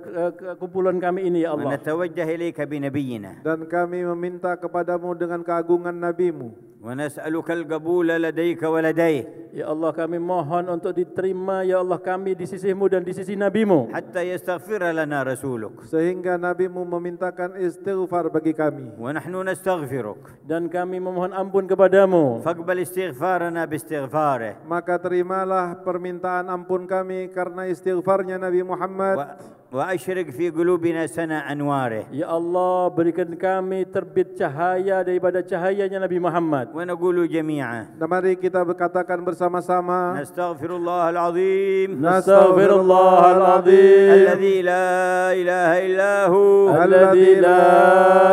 kumpulan kami ini ya Allah. Wa natawajjahu ilayka bi nabiyyina. Dan kami meminta kepadamu dengan keagungan nabimu. ونسألك القبول لديك ولديه يا ya الله kami mohon untuk diterima ya Allah kami di sisimu dan di sisi nabimu حتى يستغفر لنا رسولك sehingga nabimu memintakan istighfar bagi kami ونحن نستغفرك dan kami memohon ampun kepadamu فقبل استغفارنا باستغفاره maka terimalah permintaan ampun kami karena istighfarnya nabi Muhammad وأشرق في قلوبنا سنة أنواره يا الله berikan kami terbit cahaya daripada cahayanya Nabi Muhammad ونقول جميعا mari kita berkatakan bersama-sama نستغفر الله العظيم نستغفر الله العظيم الذي لا إله إلا هو الذي لا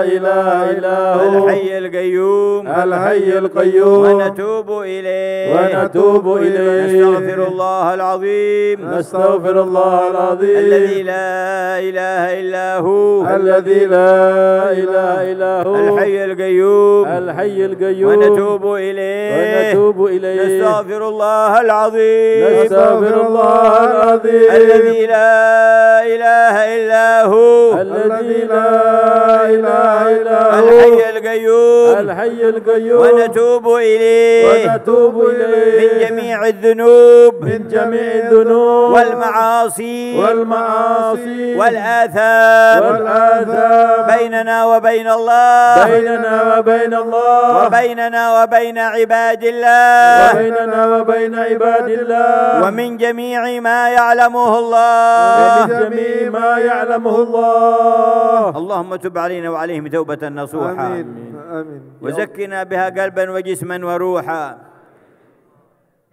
إله إلا هو الحي القيوم الحي القيوم ونتوب إليه ونتوب إليه نستغفر الله العظيم نستغفر الله العظيم الذي لا لا إله إلا هو الذي لا إله إلا هو الحي القيوم الحي القيوم ونتوب إليه ونتوب إليه نستغفر الله العظيم نستغفر الله العظيم الذي لا إله إلا هو الذي لا إله إلا هو الحي القيوم الحي القيوم ونتوب إليه ونتوب إليه من جميع الذنوب من جميع الذنوب والمعاصي والمعاصي والآثام والآثام بيننا وبين الله بيننا وبين الله وبيننا وبين عباد الله وبيننا وبين عباد الله ومن جميع ما يعلمه الله ومن جميع ما يعلمه الله اللهم تب علينا وعليهم توبة نصوحا آمين. آمين. وزكنا بها قلبا وجسما وروحا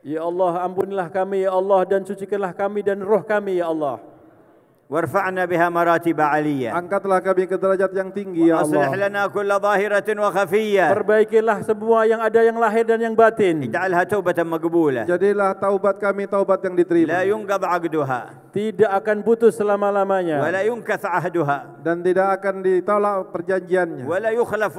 يا الله أمبنلا كامي يا الله دان سوتيكلا كامي دان روح كامي يا الله warfa'na biha maratib aliyah angkatlah kami ke derajat yang tinggi ya Allah aslih lana kulla zahiratin wa khafiyyah perbaikilah semua yang ada yang lahir dan yang batin ij'alha taubatan maqbulah jadilah taubat kami taubat yang diterima la yunqad 'aqduha tidak akan putus selama-lamanya wa la yunkath dan tidak akan ditolak perjanjiannya wa la yukhlaf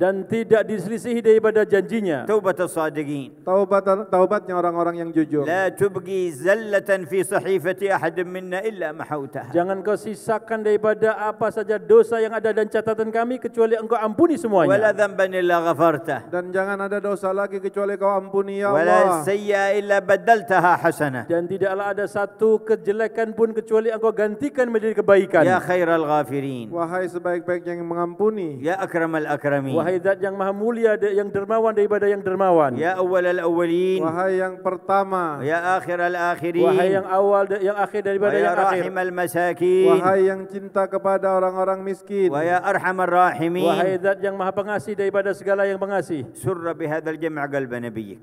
dan tidak diselisihi daripada janjinya taubat as-sadiqin taubat taubatnya orang-orang yang jujur la tubqi zallatan fi sahifati ahad minna illa mahaut Jangan kau sisakan daripada apa saja dosa yang ada dan catatan kami kecuali engkau ampuni semuanya. Wala dhanban illa ghafarta. Dan jangan ada dosa lagi kecuali kau ampuni ya Allah. Wala sayya illa badaltaha hasana. Dan tidaklah ada satu kejelekan pun kecuali engkau gantikan menjadi kebaikan. Ya khairal ghafirin. Wahai sebaik-baik yang mengampuni. Ya akramal akramin. Wahai zat yang maha mulia yang dermawan daripada yang dermawan. Ya awwalal awwalin. Wahai yang pertama. Ya akhiral akhirin. Wahai yang awal yang akhir daripada yang akhir. Rahimal masakin wahai yang cinta kepada orang-orang miskin wa ya arhamar rahimin wahai zat yang maha pengasih daripada segala yang pengasih surra bihadzal jam' qalb nabiyyik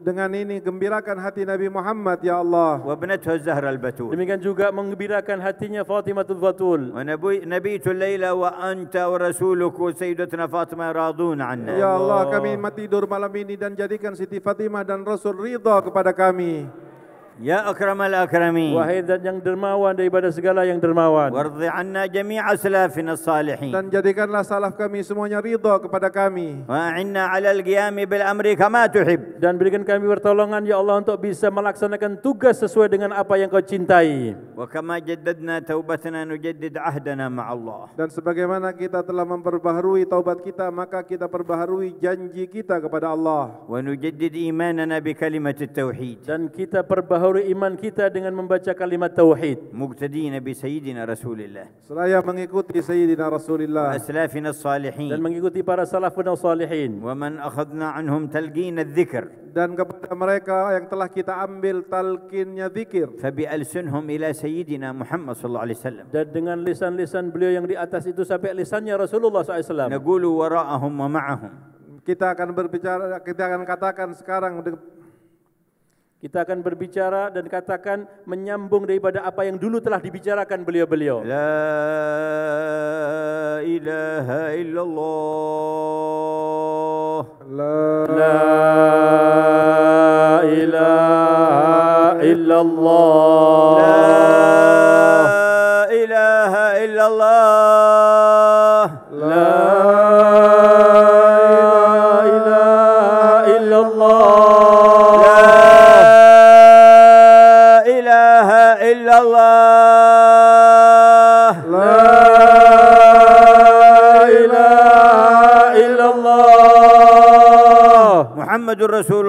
dengan ini gembirakan hati Nabi Muhammad ya Allah wa ibnatuhu Zahra al-Batul demikian juga menggembirakan hatinya Fatimah Fatul. batul wa nabiy nabiyatul laila wa anta wa rasuluka sayyidatuna Fatimah radun anna ya Allah kami mati tidur malam ini dan jadikan Siti Fatimah dan Rasul ridha kepada kami Ya akramal akrami. Wahai zat yang dermawan daripada segala yang dermawan. Warzi anna jami'a salafin salihin. Dan jadikanlah salaf kami semuanya ridha kepada kami. Wa inna alal al-qiyam bil amri kama tuhib. Dan berikan kami pertolongan ya Allah untuk bisa melaksanakan tugas sesuai dengan apa yang kau cintai. Wa kama jaddadna taubatana nujaddid 'ahdana ma Allah. Dan sebagaimana kita telah memperbaharui taubat kita maka kita perbaharui janji kita kepada Allah. Wa nujaddid imanana bi kalimatit tauhid. Dan kita perbaharui memperbarui iman kita dengan membaca kalimat tauhid. Muqtadi Nabi Sayyidina Rasulullah. Seraya mengikuti Sayyidina Rasulullah. Aslafina salihin. Dan mengikuti para salafun salihin. Wa man akhadna anhum talqin adh-dhikr. Dan kepada mereka yang telah kita ambil talqinnya dzikir. Fa bi alsunhum ila Sayyidina Muhammad sallallahu alaihi wasallam. Dan dengan lisan-lisan beliau yang di atas itu sampai lisannya Rasulullah sallallahu alaihi wasallam. Naqulu wara'ahum wa ma'ahum. Kita akan berbicara, kita akan katakan sekarang kita akan berbicara dan katakan menyambung daripada apa yang dulu telah dibicarakan beliau-beliau. La ilaha illallah. La, La ilaha illallah. La محمد رسول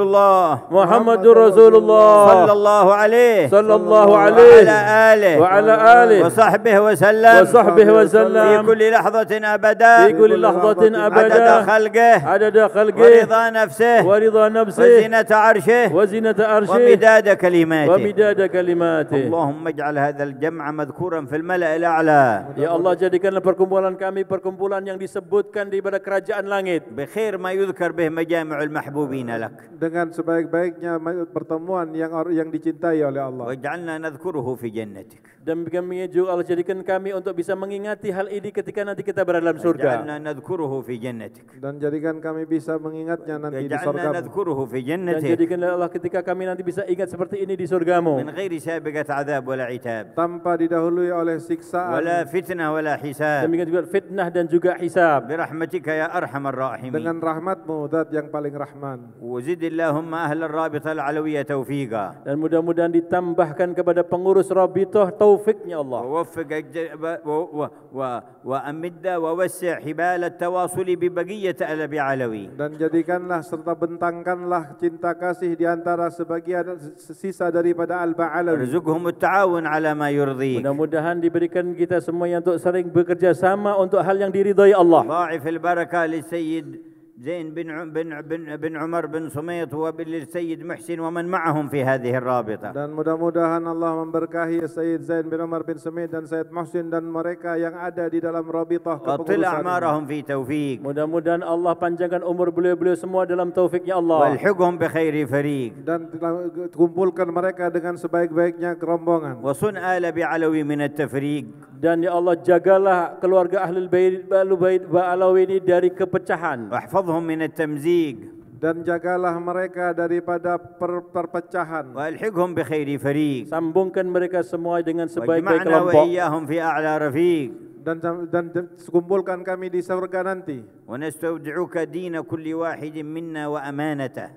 الله محمد رسول الله صلى الله عليه صلى الله عليه وعلى آله وعلى آله وصحبه وسلم وصحبه وسلم في كل لحظة أبدا في كل لحظة أبدا عدد خلقه عدد خلقه ورضا نفسه ورضا نفسه وزنة عرشه وزنة عرشه ومداد كلماته ومداد كلماته اللهم اجعل هذا الجمع مذكورا في الملأ الأعلى يا الله jadikanlah perkumpulan kami perkumpulan yang disebutkan daripada kerajaan langit بخير ما يذكر به مجامع المحبوبين لك dengan sebaik sebaik-baiknya pertemuan yang yang dicintai oleh Allah. Wajalna nadhkuruhu fi jannatik dan kami juga Allah jadikan kami untuk bisa mengingati hal ini ketika nanti kita berada dalam surga. Dan jadikan kami bisa mengingatnya nanti di surga. Dan jadikanlah Allah ketika kami nanti bisa ingat seperti ini di surgamu. Tanpa didahului oleh siksaan. Demikian juga fitnah dan juga hisab. Ya Dengan rahmatmu dat yang paling rahman. Dan mudah-mudahan ditambahkan kepada pengurus Rabitoh Tau توفقني الله ووفق وامد ووسع حبال التواصل ببقيه ابي علوي dan jadikanlah serta bentangkanlah cinta kasih di antara sebagian sisa daripada al ba'alawi rizqhum at'awun ala ma yurdhi mudah-mudahan diberikan kita semua yang untuk sering bekerja sama untuk hal yang diridhai Allah ba'ifil barakah li sayyid زين بن بن بن بن عمر بن سميط وبالسيد محسن ومن معهم في هذه الرابطه dan mudah-mudahan Allah memberkahi Sayyid Zain bin Umar bin Sumait dan Sayyid Muhsin dan mereka yang ada di dalam rabitah kepengurusan amarahum fi tawfiq mudah-mudahan Allah panjangkan umur beliau-beliau semua dalam taufiknya Allah wal hukum bi khairi fariq dan kumpulkan mereka dengan sebaik-baiknya kerombongan wa sun ala bi alawi min at tafriq dan ya Allah jagalah keluarga ahli bait bait Alawi ini dari kepecahan. Wahfazhum min at dan jagalah mereka daripada per perpecahan. Walhiqhum bi khairi fariq. Sambungkan mereka semua dengan sebaik-baik kelompok. Wajma'na fi a'la Dan, dan dan kumpulkan kami di surga nanti. Wa nastaudi'uka dina kulli wahidin minna wa amanata.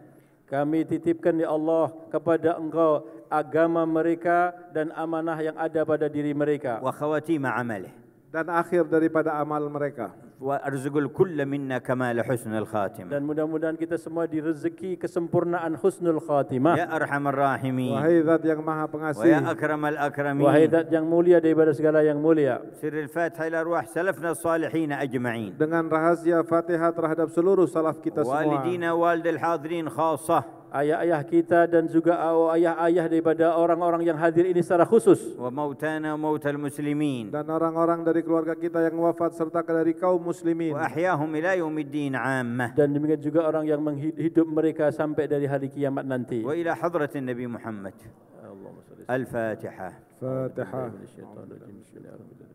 Kami titipkan ya Allah kepada engkau agama mereka dan amanah yang ada pada diri mereka. Wa khawatima amalih. Dan akhir daripada amal mereka. Wa arzuqul kulla minna kamal husnul khatimah. Dan mudah-mudahan kita semua direzeki kesempurnaan husnul khatimah. Ya arhamar rahimin. Wahai zat yang maha pengasih. Wa ya akramal akramin. Wahai zat yang mulia daripada segala yang mulia. Siril fatihah ila ruh salafna salihin ajma'in. Dengan rahasia fatihah terhadap seluruh salaf kita semua. Walidina walidil hadirin khasah ayah-ayah kita dan juga ayah-ayah daripada orang-orang yang hadir ini secara khusus. Wa mautana mautal muslimin. Dan orang-orang dari keluarga kita yang wafat serta dari kaum muslimin. Wa ahyahum ila yaumiddin ammah. Dan demikian juga orang yang menghidup mereka sampai dari hari kiamat nanti. Wa ila hadrati Nabi Muhammad. Allahumma salli. Al-Fatihah. Fatihah. fatihah